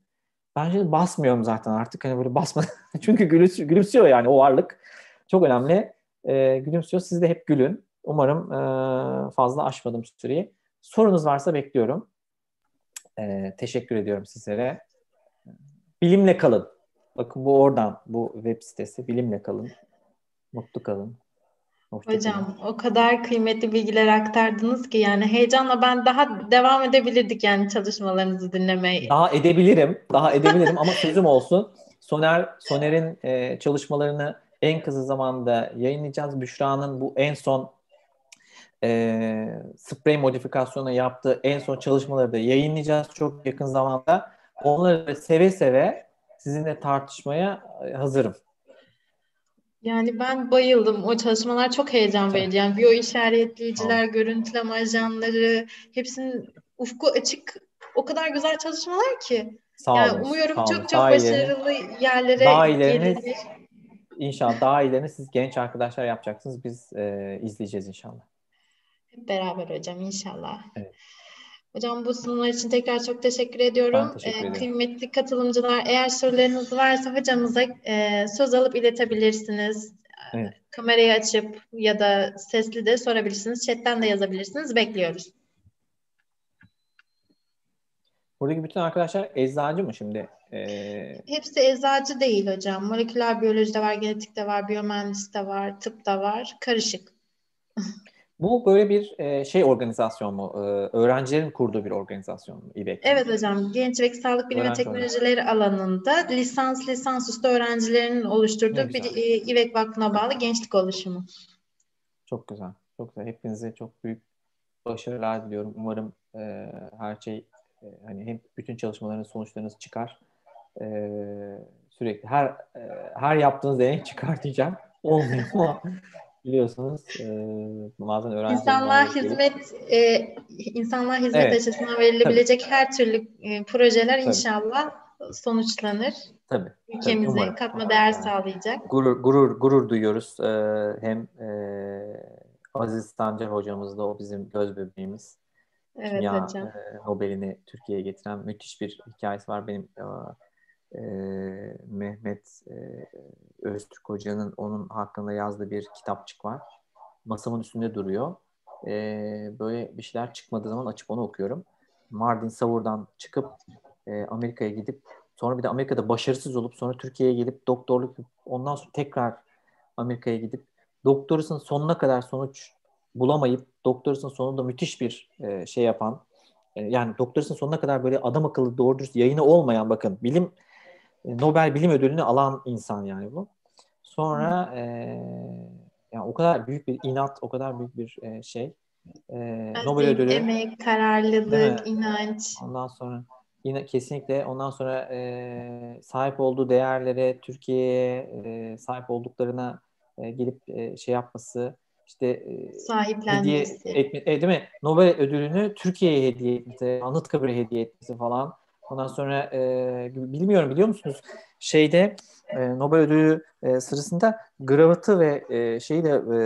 B: Bence basmıyorum zaten artık hani böyle basma. Çünkü gülümsüyor yani o varlık. Çok önemli. E, gülümsüyor. Siz de hep gülün. Umarım e, fazla aşmadım süreyi. Sorunuz varsa bekliyorum. E, teşekkür ediyorum sizlere. Bilimle kalın. Bakın bu oradan, bu web sitesi. Bilimle kalın. Mutlu kalın. Hoşçakalın.
A: Hocam o kadar kıymetli bilgiler aktardınız ki yani heyecanla ben daha devam edebilirdik yani çalışmalarınızı dinlemeyi
B: Daha edebilirim, daha edebilirim ama sözüm olsun. Soner Soner'in e, çalışmalarını en kısa zamanda yayınlayacağız. Büşra'nın bu en son e, sprey modifikasyonu yaptığı en son çalışmaları da yayınlayacağız çok yakın zamanda. Onları seve seve sizinle tartışmaya hazırım.
A: Yani ben bayıldım. O çalışmalar çok heyecan verici. Yani biyo işaretleyiciler, tamam. görüntüleme ajanları hepsinin ufku açık o kadar güzel çalışmalar ki. Sağ olun, yani umuyorum sağ olun. çok çok daha başarılı ileri, yerlere daha ileriniz, gelir.
B: İnşallah daha ilerini siz genç arkadaşlar yapacaksınız. Biz e, izleyeceğiz inşallah.
A: Hep beraber hocam inşallah. Evet. Hocam bu sunumlar için tekrar çok teşekkür ediyorum. Ben teşekkür Ee, kıymetli katılımcılar eğer sorularınız varsa hocamıza e, söz alıp iletebilirsiniz. Evet. Kamerayı açıp ya da sesli de sorabilirsiniz. Chatten de yazabilirsiniz. Bekliyoruz.
B: Buradaki bütün arkadaşlar eczacı mı şimdi? Ee...
A: Hepsi eczacı değil hocam. Moleküler biyolojide var, genetikte var, biyomühendis var, tıpta var. Karışık.
B: Bu böyle bir e, şey organizasyon mu? E, öğrencilerin kurduğu bir organizasyon mu İBEK?
A: Evet hocam. Genç ve Sağlık Bilim ve Teknolojileri alanında lisans lisansüstü öğrencilerin oluşturduğu bir e, İBEK Vakfı'na bağlı gençlik oluşumu.
B: Çok güzel. Çok güzel. Hepinize çok büyük başarılar diliyorum. Umarım e, her şey e, hani hem bütün çalışmalarınız sonuçlarınız çıkar. E, sürekli her e, her yaptığınız deney çıkar diyeceğim. Olmuyor ama biliyorsunuz e, bazen öğrenci insanlar hizmet
A: e, insanlar hizmet evet. açısından verilebilecek her türlü e, projeler Tabii. inşallah sonuçlanır. Tabii. Ülkemize Tabii, katma değer sağlayacak.
B: Gurur gurur gurur duyuyoruz. Ee, hem e, Aziz Sancar hocamız da o bizim göz bebeğimiz. Evet Dünya hocam. E, Nobel'ini Türkiye'ye getiren müthiş bir hikayesi var benim. E, e, Mehmet e, Öztürk Hoca'nın onun hakkında yazdığı bir kitapçık var. Masamın üstünde duruyor. E, böyle bir şeyler çıkmadığı zaman açıp onu okuyorum. Mardin Savur'dan çıkıp e, Amerika'ya gidip sonra bir de Amerika'da başarısız olup sonra Türkiye'ye gelip doktorluk ondan sonra tekrar Amerika'ya gidip doktorasının sonuna kadar sonuç bulamayıp doktorasının sonunda müthiş bir e, şey yapan yani doktorasının sonuna kadar böyle adam akıllı doğru dürüst yayını olmayan bakın bilim Nobel Bilim Ödülünü alan insan yani bu. Sonra e, yani o kadar büyük bir inat, o kadar büyük bir e, şey. E, Azim, Nobel Ödülü.
A: Emek, kararlılık, inanç. Ondan sonra
B: yine kesinlikle ondan sonra e, sahip olduğu değerlere, Türkiye'ye e, sahip olduklarına e, gelip e, şey yapması, işte
A: sahiplenmesi.
B: Hediye etme, e, değil mi? Nobel ödülünü Türkiye'ye hediye etmesi, Anıtkabir'e hediye etmesi falan. Ondan sonra e, bilmiyorum biliyor musunuz? Şeyde e, Nobel ödülü e, sırasında gravatı ve e, şeyi de e,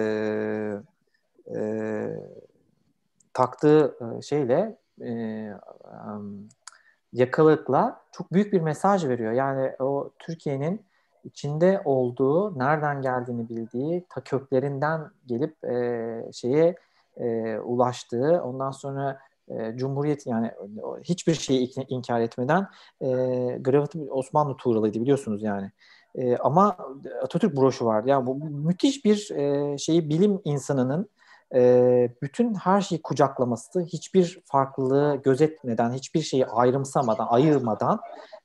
B: e, taktığı e, şeyle e, um, yakalıkla çok büyük bir mesaj veriyor. Yani o Türkiye'nin içinde olduğu, nereden geldiğini bildiği, ta köklerinden gelip e, şeye e, ulaştığı, ondan sonra Cumhuriyet yani hiçbir şeyi inkar etmeden e, Gravity Osmanlı Tuğralı'ydı biliyorsunuz yani. E, ama Atatürk broşu vardı. Yani bu müthiş bir e, şeyi bilim insanının e, bütün her şeyi kucaklaması, hiçbir farklılığı gözetmeden, hiçbir şeyi ayrımsamadan, ayırmadan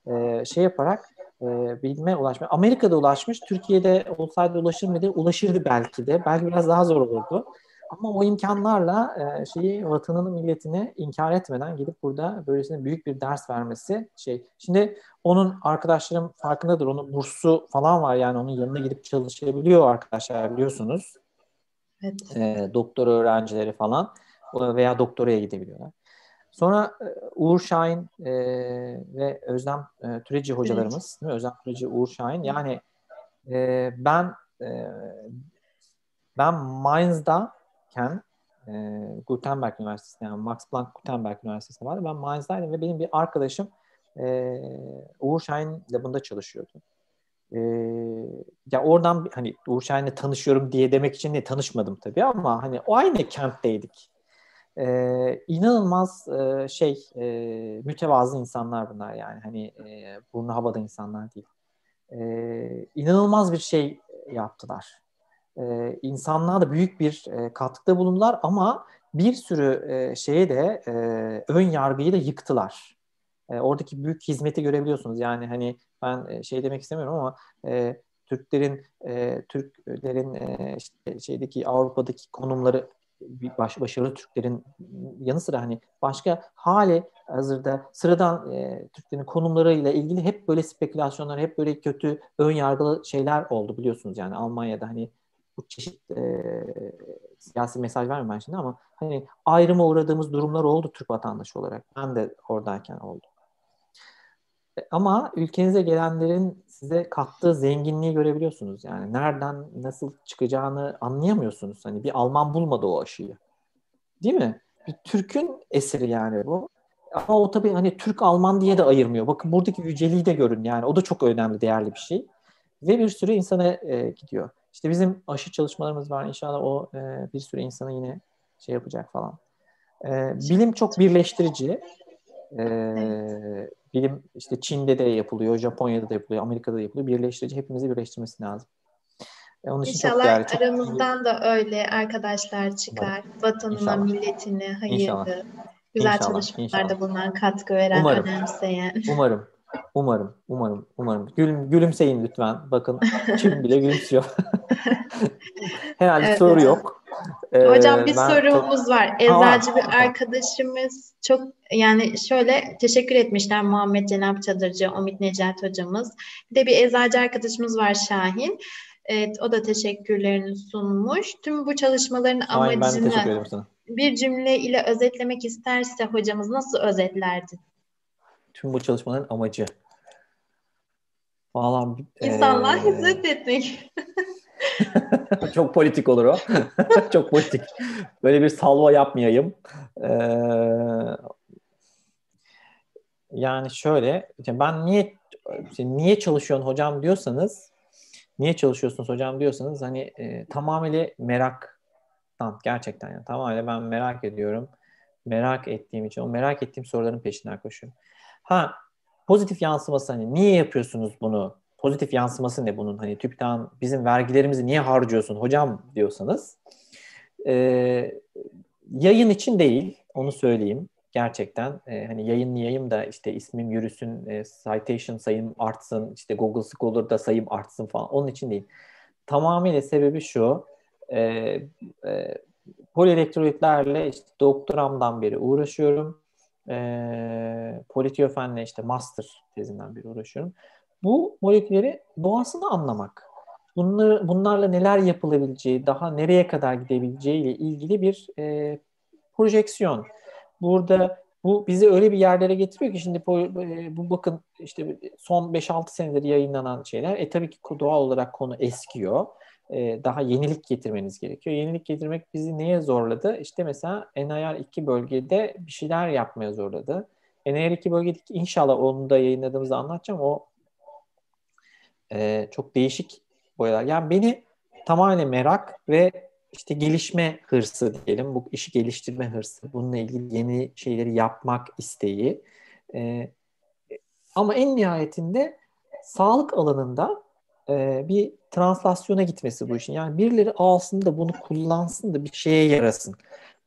B: e, şey yaparak e, bilime ulaşmış Amerika'da ulaşmış, Türkiye'de olsaydı ulaşır mıydı? Ulaşırdı belki de. Belki biraz daha zor olurdu ama o imkanlarla e, şeyi vatanını, milletini inkar etmeden gidip burada böylesine büyük bir ders vermesi şey. Şimdi onun arkadaşlarım farkındadır. Onun bursu falan var yani onun yanına gidip çalışabiliyor arkadaşlar biliyorsunuz. Evet. E, doktora öğrencileri falan veya doktoraya gidebiliyorlar. Sonra e, Uğur Şahin e, ve Özlem e, Türeci hocalarımız, evet. değil mi? Özlem Türeci, Uğur Şahin. Yani e, ben e, ben Mainz'da Ken, e, Gutenberg Üniversitesi'nde yani Max Planck Gutenberg Üniversitesi vardı. Ben Mainz'daydım ve benim bir arkadaşım e, Uğur Şahin labında çalışıyordu. E, ya oradan hani Uğur Şahin'le tanışıyorum diye demek için de tanışmadım tabii ama hani o aynı kentteydik. E, inanılmaz e, şey e, mütevazı insanlar bunlar yani hani e, burnu havada insanlar değil. E, inanılmaz bir şey yaptılar e, insanlığa da büyük bir e, katkıda bulundular ama bir sürü e, şeye de e, ön yargıyı da yıktılar. E, oradaki büyük hizmeti görebiliyorsunuz. Yani hani ben e, şey demek istemiyorum ama e, Türklerin e, Türklerin e, işte şeydeki Avrupa'daki konumları baş, başarılı Türklerin yanı sıra hani başka hali hazırda sıradan e, Türklerin konumlarıyla ilgili hep böyle spekülasyonlar, hep böyle kötü ön yargılı şeyler oldu biliyorsunuz yani Almanya'da hani bu çeşit e, siyasi mesaj vermem ben şimdi ama hani ayrıma uğradığımız durumlar oldu Türk vatandaşı olarak. Ben de oradayken oldu. E, ama ülkenize gelenlerin size kattığı zenginliği görebiliyorsunuz. Yani nereden nasıl çıkacağını anlayamıyorsunuz. Hani bir Alman bulmadı o aşıyı. Değil mi? Bir Türk'ün eseri yani bu. Ama o tabii hani Türk Alman diye de ayırmıyor. Bakın buradaki yüceliği de görün yani. O da çok önemli, değerli bir şey. Ve bir sürü insana e, gidiyor. İşte bizim aşı çalışmalarımız var. İnşallah o e, bir sürü insanı yine şey yapacak falan.
A: E, bilim
B: çok birleştirici. E, bilim işte Çin'de de yapılıyor, Japonya'da da yapılıyor, Amerika'da da yapılıyor. Birleştirici hepimizi birleştirmesi lazım.
A: E, onun için İnşallah çok değerli, çok aramızdan da öyle arkadaşlar çıkar. Evet. Vatanına, İnşallah. milletine hayırlı. İnşallah. Güzel inşallah, çalışmalarda inşallah. bulunan, katkı veren, umarım, önemseyen.
B: Umarım. Umarım, umarım, umarım. Gül, gülümseyin lütfen. Bakın kim bile gülümsüyor. Herhalde evet. soru yok. Ee, Hocam bir sorumuz çok...
A: var. Eczacı bir arkadaşımız çok yani şöyle teşekkür etmişler Muhammed Cenap Çadırcı, Omid Necat hocamız. Bir de bir eczacı arkadaşımız var Şahin. Evet o da teşekkürlerini sunmuş. Tüm bu çalışmaların Aynen, amacını bir cümle ile özetlemek isterse hocamız nasıl özetlerdi
B: tüm bu çalışmaların amacı? Valla... E, İnsanlar ee...
A: hizmet etmek.
B: Çok politik olur o. Çok politik. Böyle bir salva yapmayayım. Ee, yani şöyle, ben niye niye çalışıyorsun hocam diyorsanız, niye çalışıyorsunuz hocam diyorsanız hani e, tamamıyla meraktan gerçekten yani tamamıyla ben merak ediyorum. Merak ettiğim için, o merak ettiğim soruların peşinden koşuyorum. Ha pozitif yansıması hani niye yapıyorsunuz bunu? Pozitif yansıması ne bunun? Hani TÜBİTAK'ın bizim vergilerimizi niye harcıyorsun hocam diyorsanız. E, yayın için değil onu söyleyeyim gerçekten e, hani yayınlayayım da işte ismim yürüsün, e, citation sayım artsın, işte Google Scholar'da sayım artsın falan. Onun için değil. Tamamıyla sebebi şu. E, e, polelektrolitlerle işte doktoramdan beri uğraşıyorum e, politiyofenle işte master tezinden biri uğraşıyorum. Bu molekülleri doğasını anlamak, bunları, bunlarla neler yapılabileceği, daha nereye kadar gidebileceği ile ilgili bir e, projeksiyon. Burada bu bizi öyle bir yerlere getiriyor ki şimdi bu, bu bakın işte son 5-6 senedir yayınlanan şeyler. E tabii ki doğal olarak konu eskiyor e, daha yenilik getirmeniz gerekiyor. Yenilik getirmek bizi neye zorladı? İşte mesela NIR2 bölgede bir şeyler yapmaya zorladı. NIR2 bölgedeki, inşallah onu da yayınladığımızda anlatacağım. O e, çok değişik boyalar. Yani beni tamamen merak ve işte gelişme hırsı diyelim. Bu işi geliştirme hırsı. Bununla ilgili yeni şeyleri yapmak isteği. E, ama en nihayetinde sağlık alanında e, bir translasyona gitmesi bu işin. Yani birileri alsın da bunu kullansın da bir şeye yarasın.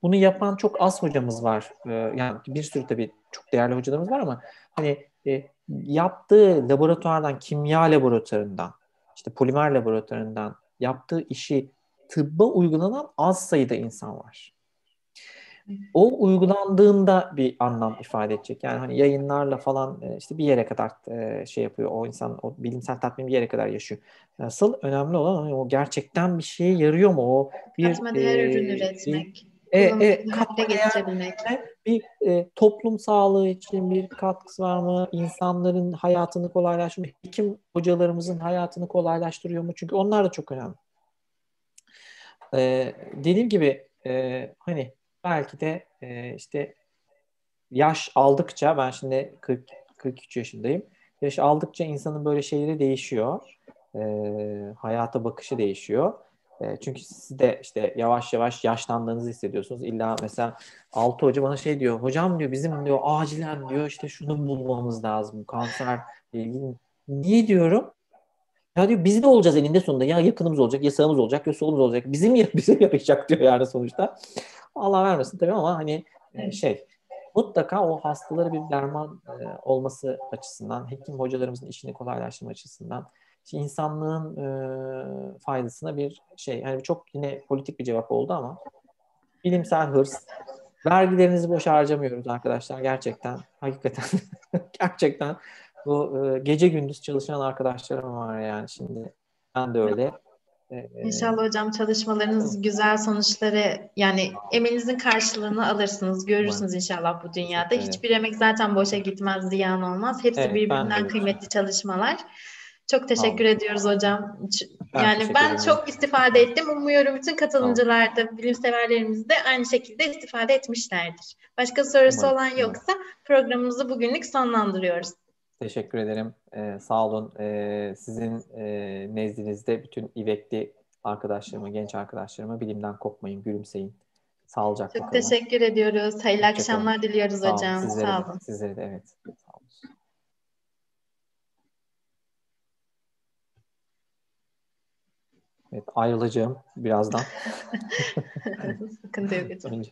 B: Bunu yapan çok az hocamız var. E, yani bir sürü tabii çok değerli hocalarımız var ama hani e, yaptığı laboratuvardan, kimya laboratuvarından, işte polimer laboratuvarından yaptığı işi tıbba uygulanan az sayıda insan var o uygulandığında bir anlam ifade edecek. Yani hani yayınlarla falan e, işte bir yere kadar e, şey yapıyor o insan o bilimsel tatmin bir yere kadar yaşıyor. Asıl önemli olan hani o gerçekten bir şeye yarıyor mu o bir katma değer e, ürün üretmek.
A: E, e, katma
B: bir e, toplum sağlığı için bir katkısı var mı? İnsanların hayatını kolaylaştırıyor mu? Hekim hocalarımızın hayatını kolaylaştırıyor mu? Çünkü onlar da çok önemli. Ee, dediğim gibi e, hani belki de e, işte yaş aldıkça ben şimdi 40 43 yaşındayım. Yaş aldıkça insanın böyle şeyleri değişiyor. E, hayata bakışı değişiyor. E, çünkü siz de işte yavaş yavaş yaşlandığınızı hissediyorsunuz. İlla mesela altı hoca bana şey diyor. Hocam diyor bizim diyor acilen diyor işte şunu bulmamız lazım. Kanser ilgili. Niye diyorum? Ya diyor biz de olacağız elinde sonunda. Ya yakınımız olacak, ya sağımız olacak, ya solumuz olacak. Bizim bizim yapacak diyor yani sonuçta. Allah vermesin tabii ama hani e, şey mutlaka o hastalara bir derman e, olması açısından, hekim hocalarımızın işini kolaylaştırma açısından, insanlığın e, faydasına bir şey. Yani çok yine politik bir cevap oldu ama bilimsel hırs. Vergilerinizi boş harcamıyoruz arkadaşlar gerçekten. Hakikaten gerçekten bu gece gündüz çalışan arkadaşlarım var yani şimdi. Ben de öyle.
A: İnşallah ee, hocam çalışmalarınız güzel sonuçları yani eminizin karşılığını alırsınız. Görürsünüz inşallah bu dünyada. Hiçbir emek zaten boşa gitmez, ziyan olmaz. Hepsi evet, birbirinden kıymetli çalışmalar. Çok teşekkür Anladım. ediyoruz hocam. Yani ben, ben çok istifade ettim. Umuyorum bütün katılımcılar da, bilimseverlerimiz de aynı şekilde istifade etmişlerdir. Başka sorusu Umarım. olan yoksa programımızı bugünlük sonlandırıyoruz.
B: Teşekkür ederim. Ee, sağ olun. Ee, sizin e, nezdinizde bütün İvekli arkadaşlarımı, genç arkadaşlarımı bilimden kopmayın, gülümseyin. Sağlıcakla Çok kalın. teşekkür ediyoruz. Hayırlı Hoşça akşamlar kalın. diliyoruz sağ hocam. Olun. Sizlere, sağ olun. Sizlere de evet. Sağ Evet, ayrılacağım birazdan.
A: Sıkıntı yok hocam.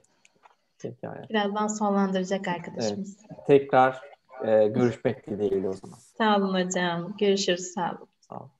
A: Birazdan sonlandıracak arkadaşımız.
B: Evet. Tekrar e, görüşmek dileğiyle o zaman.
A: Sağ olun hocam. Görüşürüz. Sağ olun. Sağ olun.